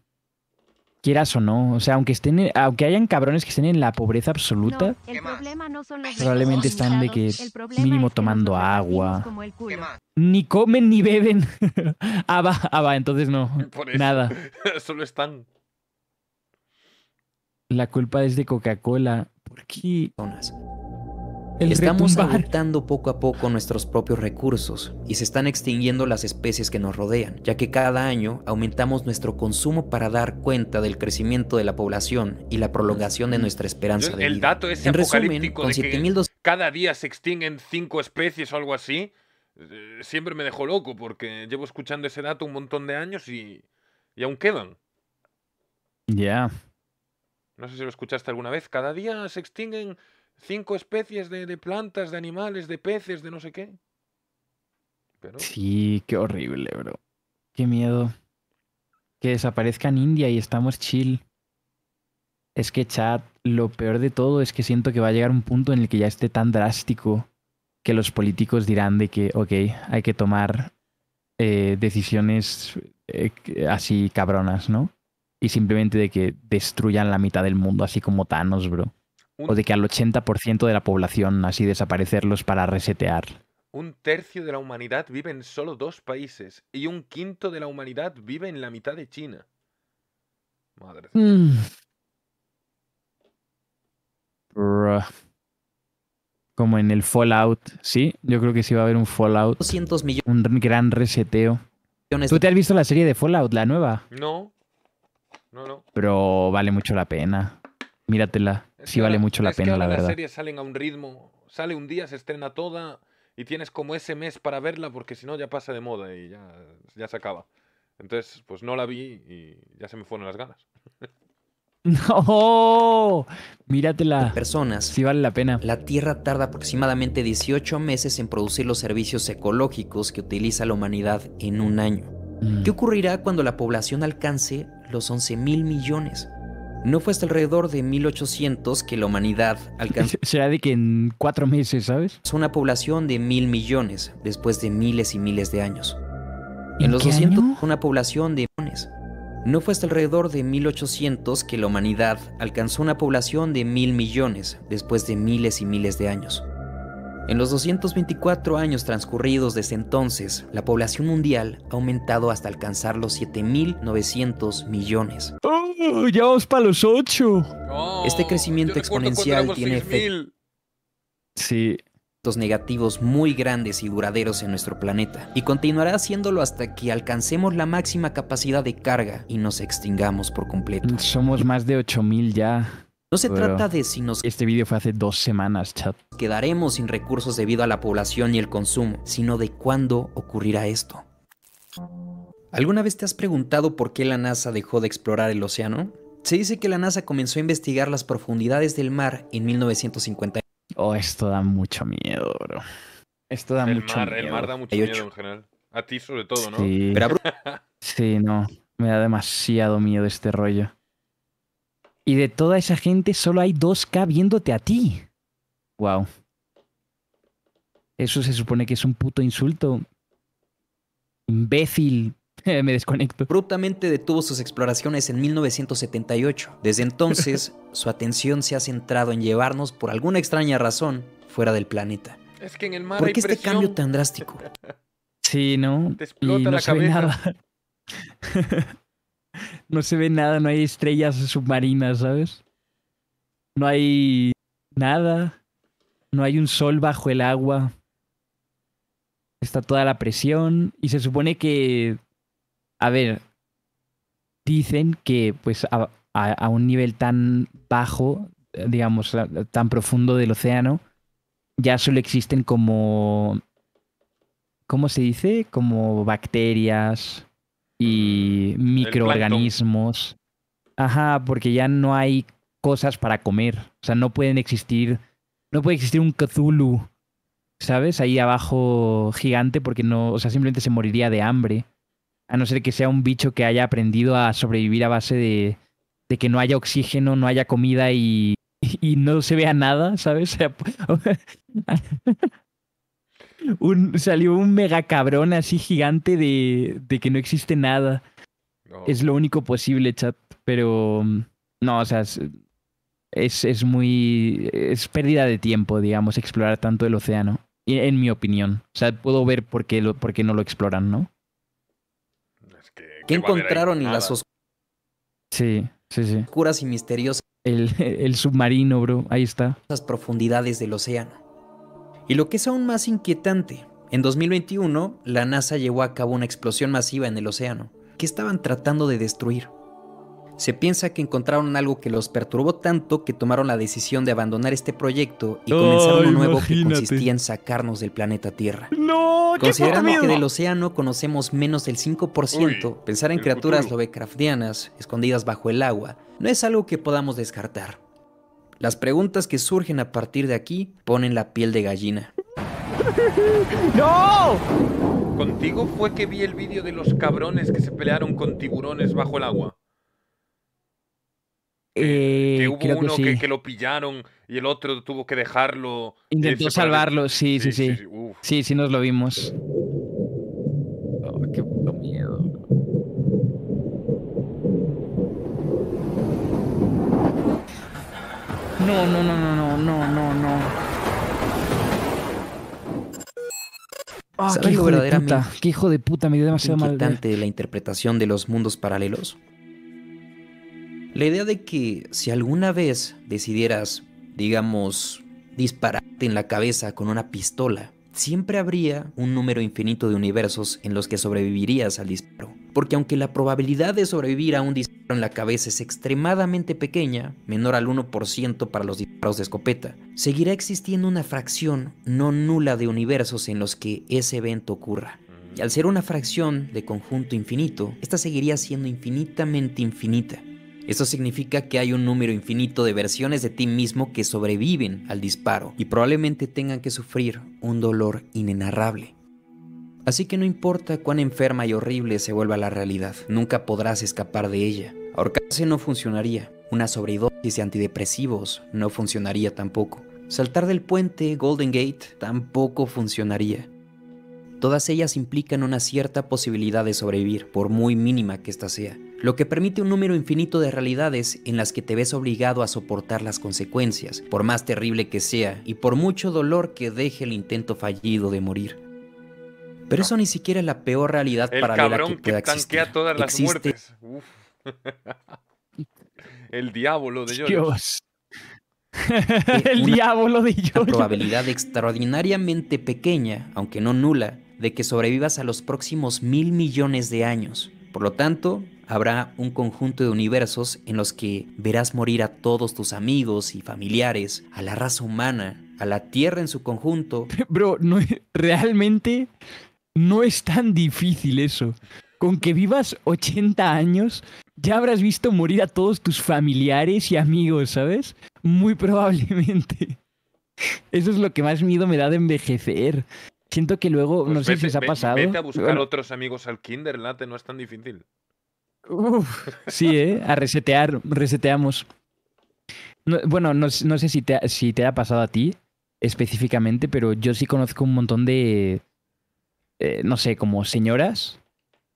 Quieras o no. O sea, aunque estén aunque hayan cabrones que estén en la pobreza absoluta, probablemente están de que mínimo es mínimo tomando agua. Ni comen ni beben. ah, va, ah, va, entonces no. Nada. solo están. La culpa es de Coca-Cola. ¿Por qué? Estamos agotando poco a poco nuestros propios recursos y se están extinguiendo las especies que nos rodean, ya que cada año aumentamos nuestro consumo para dar cuenta del crecimiento de la población y la prolongación de nuestra esperanza de vida. El dato es en resumen, cada día se extinguen cinco especies o algo así. Eh, siempre me dejó loco porque llevo escuchando ese dato un montón de años y, aún quedan. Ya. No sé si lo escuchaste alguna vez. Cada día se extinguen cinco especies de, plantas, de animales, de peces, de no sé qué. Sí, qué horrible, bro. Qué miedo. Que desaparezca en India y estamos chill. Es que, chat, lo peor de todo es que siento que va a llegar un punto en el que ya esté tan drástico que los políticos dirán de que, ok, hay que tomar eh, decisiones eh, así cabronas, ¿no? Y simplemente de que destruyan la mitad del mundo, así como Thanos, bro. O de que al 80% de la población así desaparecerlos para resetear. Un tercio de la humanidad vive en solo dos países y un quinto de la humanidad vive en la mitad de China. Madre. Mm. Como en el Fallout, sí, yo creo que sí va a haber un Fallout. Un gran reseteo. ¿Tú te has visto la serie de Fallout, la nueva? No. No, no. Pero vale mucho la pena míratela. si sí vale mucho la pena, la verdad. Las series salen a un ritmo, sale un día, se estrena toda y tienes como ese mes para verla porque si no ya pasa de moda y ya, ya se acaba. Entonces, pues no la vi y ya se me fueron las ganas. No, míratela. Personas. Sí vale la pena. La Tierra tarda aproximadamente 18 meses en producir los servicios ecológicos que utiliza la humanidad en un año. ¿Qué mm. ocurrirá cuando la población alcance los 11 mil millones? No fue hasta alrededor de 1800 que la humanidad alcanzó. Será de que en cuatro meses, ¿sabes? Una población de mil millones después de miles y miles de años. En, los 200, una población de millones. No fue hasta alrededor de 1800 que la humanidad alcanzó una población de mil millones después de miles y miles de años. En los 224 años transcurridos desde entonces, la población mundial ha aumentado hasta alcanzar los 7.900 millones. Oh, ya vamos para los 8. este crecimiento exponencial tiene efectos negativos muy grandes y duraderos en nuestro planeta, y continuará haciéndolo hasta que alcancemos la máxima capacidad de carga y nos extingamos por completo. Somos más de 8.000 ya. No se trata de si nos... Este video fue hace dos semanas, chat. Quedaremos sin recursos debido a la población y el consumo, sino de cuándo ocurrirá esto. ¿Alguna vez te has preguntado por qué la NASA dejó de explorar el océano? Se dice que la NASA comenzó a investigar las profundidades del mar en 1950. Oh, esto da mucho miedo, bro. Esto da mucho miedo. El mar da mucho miedo en general. A ti sobre todo, ¿no? sí no. Me da demasiado miedo este rollo. Y de toda esa gente solo hay 2K viéndote a ti. Wow. Eso se supone que es un puto insulto. Imbécil. Me desconecto. Abruptamente detuvo sus exploraciones en 1978. Desde entonces, su atención se ha centrado en llevarnos, por alguna extraña razón, fuera del planeta. Es que en el mar ¿Por qué este cambio tan drástico? Sí, ¿no? no la cabeza. Nada no se ve nada, no hay estrellas submarinas, ¿sabes? No hay nada, no hay un sol bajo el agua. Está toda la presión y se supone que, a ver, dicen que pues a, a un nivel tan bajo, digamos, tan profundo del océano, ya solo existen como ¿cómo se dice? Como bacterias, y microorganismos. Ajá, porque ya no hay cosas para comer. O sea, no pueden existir. No puede existir un Cthulhu, ¿sabes? Ahí abajo gigante, porque no. O sea, simplemente se moriría de hambre. A no ser que sea un bicho que haya aprendido a sobrevivir a base de, que no haya oxígeno, no haya comida y, y no se vea nada, ¿sabes? un, salió un mega cabrón así gigante de, que no existe nada. Es lo único posible, chat. Pero mm, no, o sea, es, es muy. Es pérdida de tiempo, digamos, explorar tanto el océano. En mi opinión. O sea, puedo ver por qué, por no lo exploran, ¿no? ¿Qué, encontraron en las oscuras? Sí, sí, sí. Oscuras y misteriosas. El, el submarino, bro. Ahí está. Las profundidades del océano. Y lo que es aún más inquietante, en 2021 la NASA llevó a cabo una explosión masiva en el océano, que estaban tratando de destruir. Se piensa que encontraron algo que los perturbó tanto que tomaron la decisión de abandonar este proyecto y comenzar uno nuevo que consistía en sacarnos del planeta Tierra. No, Considerando que del océano conocemos menos del 5%, pensar en criaturas lovecraftianas escondidas bajo el agua no es algo que podamos descartar. Las preguntas que surgen a partir de aquí ponen la piel de gallina. ¡No! ¿Contigo fue que vi el vídeo de los cabrones que se pelearon con tiburones bajo el agua? que eh, hubo uno que, lo pillaron y el otro tuvo que dejarlo. Intentó salvarlo, sí, sí, sí. Sí, sí, nos lo vimos. Ah, qué miedo. No, no, no, no, no, no, no, no. Ah, qué hijo de puta? Qué hijo de puta, me dio demasiado mal. la interpretación de los mundos paralelos. La idea de que si alguna vez decidieras, digamos, dispararte en la cabeza con una pistola, siempre habría un número infinito de universos en los que sobrevivirías al disparo. Porque aunque la probabilidad de sobrevivir a un disparo en la cabeza es extremadamente pequeña, menor al 1% para los disparos de escopeta, seguirá existiendo una fracción no nula de universos en los que ese evento ocurra. Y al ser una fracción de conjunto infinito, esta seguiría siendo infinitamente infinita, esto significa que hay un número infinito de versiones de ti mismo que sobreviven al disparo y probablemente tengan que sufrir un dolor inenarrable. Así que no importa cuán enferma y horrible se vuelva la realidad, nunca podrás escapar de ella. Ahorcarse no funcionaría, una sobredosis de antidepresivos no funcionaría tampoco. Saltar del puente Golden Gate tampoco funcionaría. Todas ellas implican una cierta posibilidad de sobrevivir, por muy mínima que ésta sea, lo que permite un número infinito de realidades en las que te ves obligado a soportar las consecuencias, por más terrible que sea y por mucho dolor que deje el intento fallido de morir. Pero eso ni siquiera es la peor realidad el paralela que pueda que Todas las muertes. el diablo de Dios. el diablo de Dios. probabilidad extraordinariamente pequeña, aunque no nula, de que sobrevivas a los próximos mil millones de años. Por lo tanto, habrá un conjunto de universos en los que verás morir a todos tus amigos y familiares, a la raza humana, a la Tierra en su conjunto. Bro, no, realmente no es tan difícil eso. Con que vivas 80 años, ya habrás visto morir a todos tus familiares y amigos, ¿sabes? Muy probablemente. Eso es lo que más miedo me da de envejecer. Siento que luego, pues no sé si se ha pasado. Vete a buscar otros amigos al Kinder, late, no es tan difícil. sí, ¿eh? A resetear, reseteamos. bueno, no, no, sé si te, ha, si te ha pasado a ti específicamente, pero yo sí conozco un montón de, eh, no sé, como señoras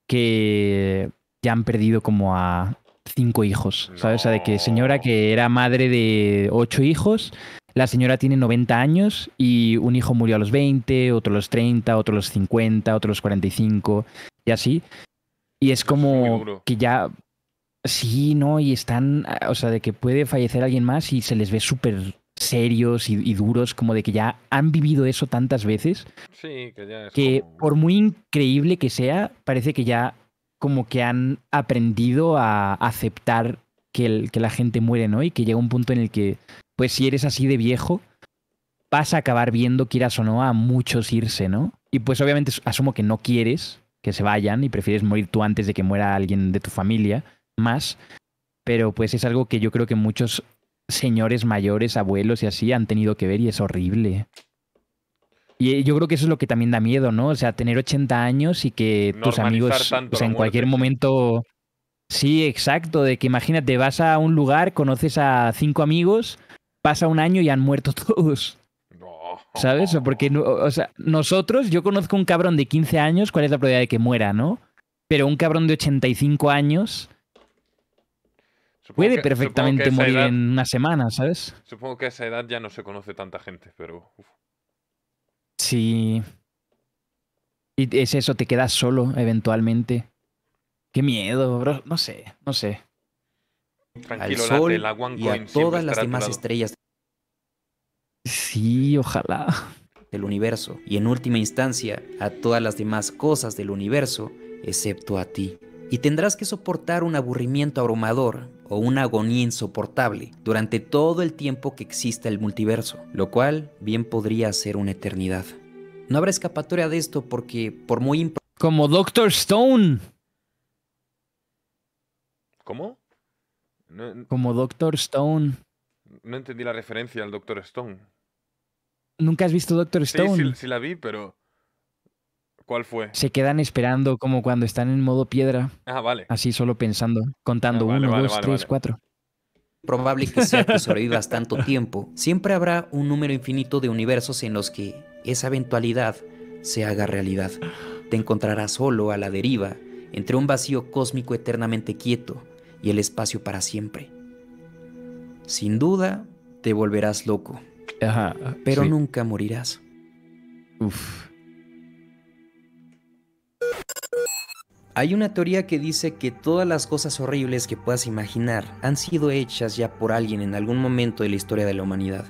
que ya han perdido como a cinco hijos, ¿sabes? O sea, de que señora que era madre de ocho hijos, la señora tiene 90 años y un hijo murió a los 20, otro a los 30, otro a los 50, otro a los 45 y así. Y es como que ya sí, ¿no? Y están, ah, o sea, de que puede fallecer alguien más y se les ve súper serios y, duros, como de que ya han vivido eso tantas veces. Sí, que por muy increíble que sea, parece que ya como que han aprendido a aceptar que, la gente muere, ¿no? Y que llega un punto en el que, pues si eres así de viejo, vas a acabar viendo, quieras o no, a muchos irse, ¿no? Y pues obviamente asumo que no quieres que se vayan y prefieres morir tú antes de que muera alguien de tu familia más, pero pues es algo que yo creo que muchos señores mayores, abuelos y así han tenido que ver y es horrible. Y eh, yo creo que eso es lo que también da miedo, ¿no? O sea, tener 80 años y que tus amigos, o sea, en cualquier momento Sí, exacto, de que imagínate, vas a un lugar, conoces a cinco amigos, pasa un año y han muerto todos. ¿Sabes? Porque o sea, nosotros, yo conozco un cabrón de 15 años, ¿cuál es la probabilidad de que muera, no? Pero un cabrón de 85 años puede perfectamente morir en una semana, ¿sabes? Supongo que a esa edad ya no se conoce tanta gente, pero. Sí. Y es eso, te quedas solo eventualmente. Qué miedo, bro. No sé, no sé. Tranquilo, Al sol la y a todas las demás estrellas. Sí, ojalá. Del universo. Y en última instancia, a todas las demás cosas del universo, excepto a ti. Y tendrás que soportar un aburrimiento abrumador o una agonía insoportable durante todo el tiempo que exista el multiverso, lo cual bien podría ser una eternidad. No habrá escapatoria de esto porque, por muy... Como Doctor Stone. ¿Cómo? Como Doctor Stone. No entendí la referencia al Doctor Stone. ¿Nunca has visto Doctor Stone? Sí, sí, la vi, pero... ¿Cuál fue? Se quedan esperando como cuando están en modo piedra. Ah, vale. Así solo pensando, contando ah, uno, dos, tres, cuatro. Probable que sea que sobrevivas tanto tiempo, siempre habrá un número infinito de universos en los que esa eventualidad se haga realidad. Te encontrarás solo a la deriva, entre un vacío cósmico eternamente quieto, y el espacio para siempre. Sin duda, te volverás loco. pero nunca morirás. Hay una teoría que dice que todas las cosas horribles que puedas imaginar han sido hechas ya por alguien en algún momento de la historia de la humanidad.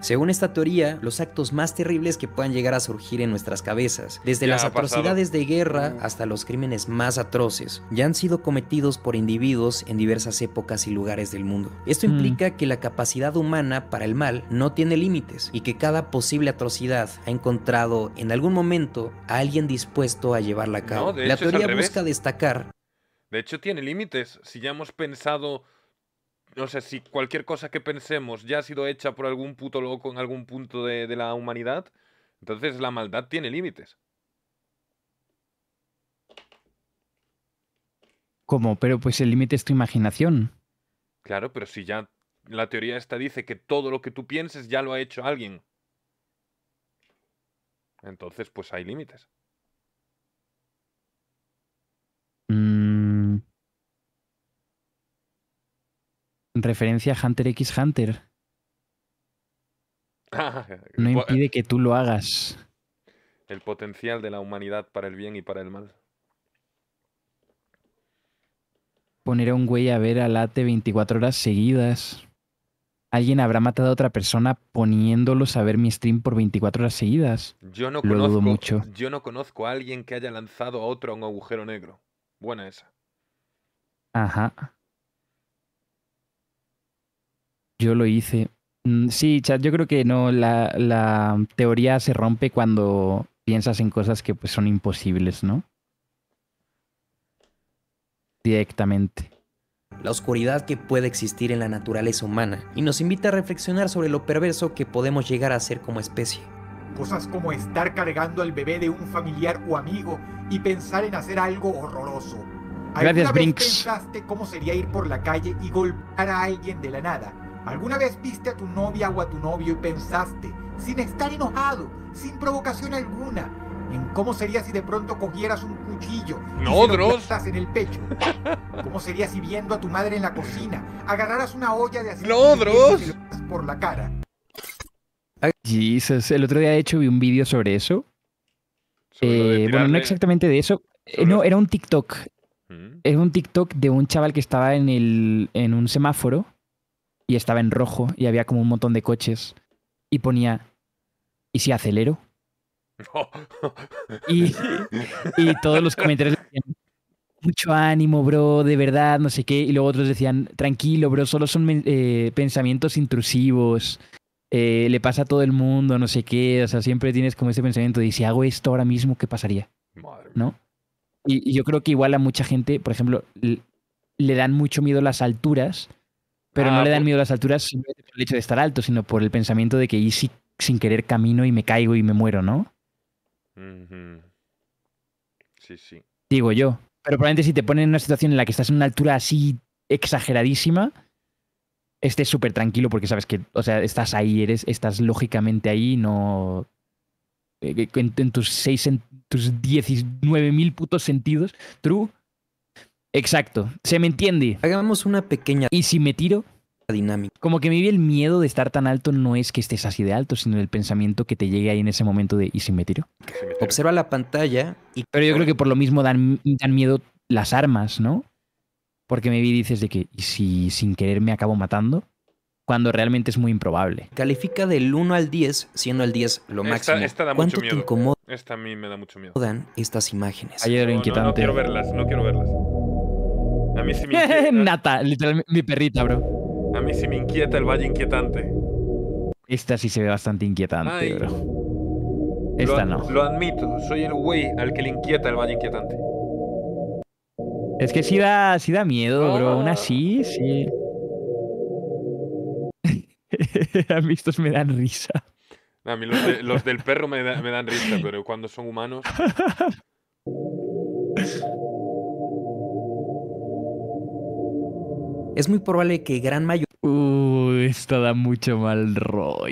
Según esta teoría, los actos más terribles que puedan llegar a surgir en nuestras cabezas, desde las atrocidades de guerra mm. hasta los crímenes más atroces, ya han sido cometidos por individuos en diversas épocas y lugares del mundo. Esto mm. implica que la capacidad humana para el mal no tiene límites y que cada posible atrocidad ha encontrado en algún momento a alguien dispuesto a llevarla a cabo. la teoría busca destacar. De hecho, tiene límites. Si ya hemos pensado o sea, si cualquier cosa que pensemos ya ha sido hecha por algún puto loco en algún punto de, de la humanidad, entonces la maldad tiene límites. ¿Cómo? Pero pues el límite es tu imaginación. Claro, pero si ya la teoría esta dice que todo lo que tú pienses ya lo ha hecho alguien. Entonces, pues hay límites. referencia a Hunter x Hunter. No impide que tú lo hagas. El potencial de la humanidad para el bien y para el mal. Poner a un güey a ver al 24 horas seguidas. Alguien habrá matado a otra persona poniéndolos a ver mi stream por 24 horas seguidas. Yo no, lo conozco, dudo mucho. yo no conozco a alguien que haya lanzado a otro a un agujero negro. Buena esa. Ajá. Yo lo hice. Mm, sí, Chad, yo creo que no, la, teoría se rompe cuando piensas en cosas que pues, son imposibles, ¿no? Directamente. La oscuridad que puede existir en la naturaleza humana y nos invita a reflexionar sobre lo perverso que podemos llegar a ser como especie. Cosas como estar cargando al bebé de un familiar o amigo y pensar en hacer algo horroroso. ¿Alguna vez pensaste cómo sería ir por la calle y golpear a alguien de la nada? ¿Alguna vez viste a tu novia o a tu novio y pensaste, sin estar enojado, sin provocación alguna, en cómo sería si de pronto cogieras un cuchillo y lo se en el pecho? ¿Cómo sería si viendo a tu madre en la cocina agarraras una olla de aceite no, y lo por la cara? Jesus. El otro día, de hecho, vi un vídeo sobre eso. Eh, bueno, no exactamente de eso. Eh, no, era un TikTok. Mm. Era un TikTok de un chaval que estaba en, el, en un semáforo y estaba en rojo y había como un montón de coches y ponía, ¿y si acelero? Y, y, todos los comentarios decían, mucho ánimo, bro, de verdad, no sé qué. Y luego otros decían, tranquilo, bro, solo son eh, pensamientos intrusivos. Eh, le pasa a todo el mundo, no sé qué. O sea, siempre tienes como ese pensamiento de si hago esto ahora mismo, ¿qué pasaría? ¿No? Y, y, yo creo que igual a mucha gente, por ejemplo, le dan mucho miedo las alturas pero no ah, le dan miedo las alturas simplemente por el hecho de estar alto, sino por el pensamiento de que y si, sin querer camino y me caigo y me muero, ¿no? Sí, sí. Digo yo. Pero probablemente si te ponen en una situación en la que estás en una altura así exageradísima, estés súper tranquilo porque sabes que, o sea, estás ahí, eres, estás lógicamente ahí, no. Eh, en, tus seis, en tus 19.000 putos sentidos, True, Exacto, se me entiende. Hagamos una pequeña... ¿Y si me tiro? dinámica. Como que me el miedo de estar tan alto no es que estés así de alto, sino el pensamiento que te llegue ahí en ese momento de ¿y si me tiro? Observa la pantalla y... Pero yo creo que por lo mismo dan, miedo las armas, ¿no? Porque me vi dices de que ¿y si sin querer me acabo matando? Cuando realmente es muy improbable. Califica del 1 al 10, siendo el 10 lo máximo. Esta, da ¿Cuánto mucho miedo. te incomoda? Esta a mí me da mucho miedo. Dan estas imágenes. Ayer inquietante. no quiero verlas, no quiero verlas. A mí sí me inquieta. Nata, literalmente mi perrita, bro. A mí sí me inquieta el valle inquietante. Esta sí se ve bastante inquietante, bro. Esta no. Lo admito, soy el güey al que le inquieta el valle inquietante. Es que sí da, sí da miedo, bro. Aún ah. así, sí. a mí estos me dan risa. A mí los, del perro me dan risa, pero cuando son humanos. es muy probable que gran mayoría... da mucho mal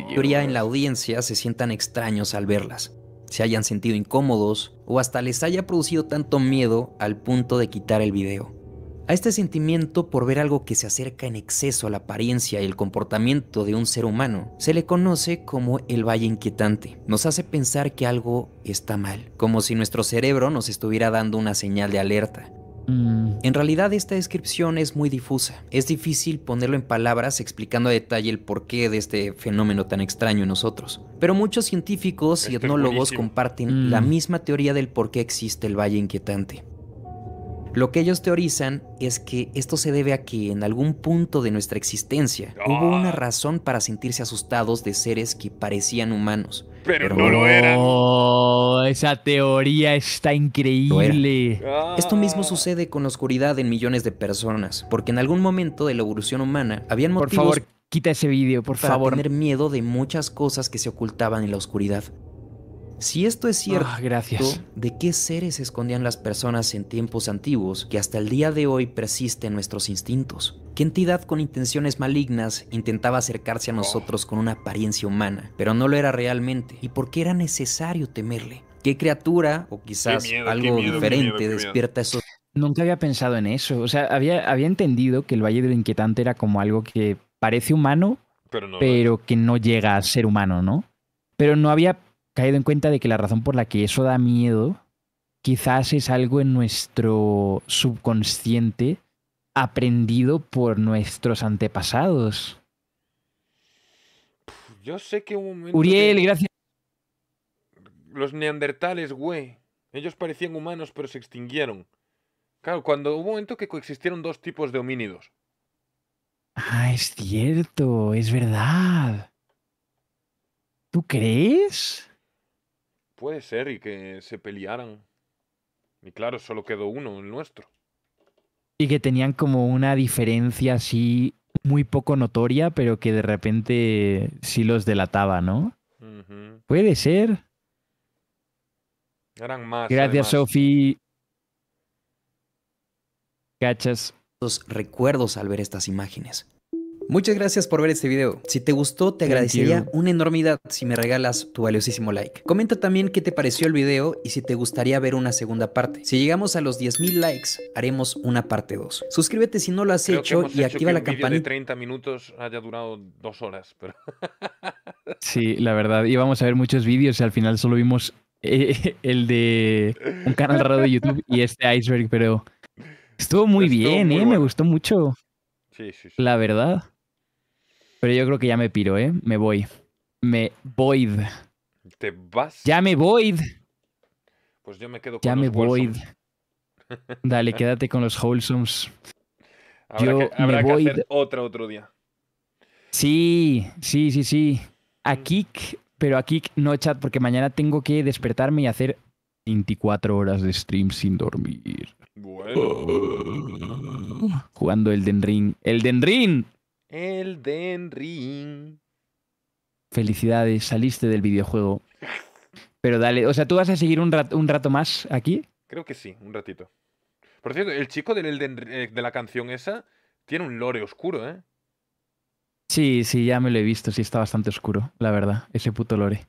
Mayoría en la audiencia se sientan extraños al verlas, se hayan sentido incómodos o hasta les haya producido tanto miedo al punto de quitar el video. A este sentimiento por ver algo que se acerca en exceso a la apariencia y el comportamiento de un ser humano se le conoce como el valle inquietante. Nos hace pensar que algo está mal, como si nuestro cerebro nos estuviera dando una señal de alerta. Mm. en realidad esta descripción es muy difusa. Es difícil ponerlo en palabras explicando a detalle el porqué de este fenómeno tan extraño en nosotros. Pero muchos científicos y etnólogos comparten mm. la misma teoría del por qué existe el Valle Inquietante. Lo que ellos teorizan es que esto se debe a que en algún punto de nuestra existencia hubo una ah. razón para sentirse asustados de seres que parecían humanos. Pero, no lo eran. Oh, esa teoría está increíble. esto mismo ah. sucede con la oscuridad en millones de personas, porque en algún momento de la evolución humana habían motivos por favor, quita ese por para favor. tener miedo de muchas cosas que se ocultaban en la oscuridad. Si esto es cierto, ah, ¿de qué seres escondían las personas en tiempos antiguos que hasta el día de hoy persisten nuestros instintos? ¿Qué entidad con intenciones malignas intentaba acercarse a nosotros con una apariencia humana, pero no lo era realmente? ¿Y por qué era necesario temerle? ¿Qué criatura o quizás algo diferente despierta eso? Nunca había pensado en eso. O sea, había, había entendido que el Valle del Inquietante era como algo que parece humano, pero, pero que no llega a ser humano, ¿no? Pero no había caído en cuenta de que la razón por la que eso da miedo quizás es algo en nuestro subconsciente aprendido por nuestros antepasados. Yo sé que un momento. Uriel, gracias. Los neandertales, güey. Ellos parecían humanos, pero se extinguieron. Claro, cuando hubo un momento que coexistieron dos tipos de homínidos. Ah, es cierto, es verdad. ¿Tú crees? Puede ser y que se pelearan. Y claro, solo quedó uno, el nuestro. Y que tenían como una diferencia así muy poco notoria, pero que de repente sí los delataba, ¿no? Puede ser. Eran más. Gracias, Sofi. Cachas. Los recuerdos al ver estas imágenes. Muchas gracias por ver este video. Si te gustó, te agradecería una enormidad si me regalas tu valiosísimo like. Comenta también qué te pareció el video y si te gustaría ver una segunda parte. Si llegamos a los 10.000 likes, haremos una parte 2. Suscríbete si no lo has hecho y activa la campanita. de 30 minutos haya durado dos horas. Pero... sí, la verdad. Íbamos a ver muchos vídeos y al final solo vimos eh, el de un canal raro de YouTube y este iceberg, pero estuvo muy bien, ¿eh? Me gustó mucho. sí, sí. La verdad. Pero yo creo que ya me piro, ¿eh? Me voy. Me void. ¿Te vas? Ya me void. Pues yo me quedo con ya me void. Dale, quédate con los Wholesomes. yo que, hacer otra otro día. Sí, sí, sí, sí. A mm. kick, pero a kick no chat, porque mañana tengo que despertarme y hacer 24 horas de stream sin dormir. Bueno. Jugando el Ring. el Ring! Elden Ring. Felicidades, saliste del videojuego. Pero dale, o sea, ¿tú vas a seguir un, rato más aquí? Creo que sí, un ratito. Por cierto, el chico eh, de la canción esa tiene un lore oscuro, ¿eh? Sí, sí, ya me lo he visto, sí está bastante oscuro, la verdad, ese puto lore.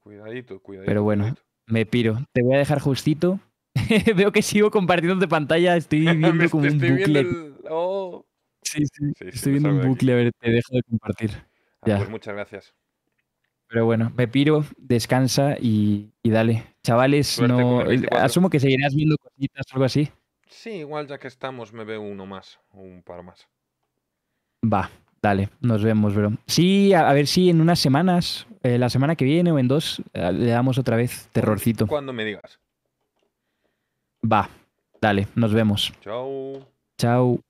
Cuidadito, cuidadito. Pero bueno, me piro. Te voy a dejar justito. Veo que sigo compartiendo de pantalla, estoy viendo como un bucle. oh. Estoy viendo un bucle, a ver, te dejo de compartir. Ah, pues muchas gracias. Pero bueno, me piro, descansa y, dale. Chavales, eh, asumo que seguirás viendo cositas o algo así. Sí, igual ya que estamos me veo uno más, un par más. Va, dale, nos vemos, bro. Sí, a, ver si en unas semanas, eh, la semana que viene o en dos, eh, le damos otra vez terrorcito. Cuando me digas. Va, dale, nos vemos. Chao. Chao.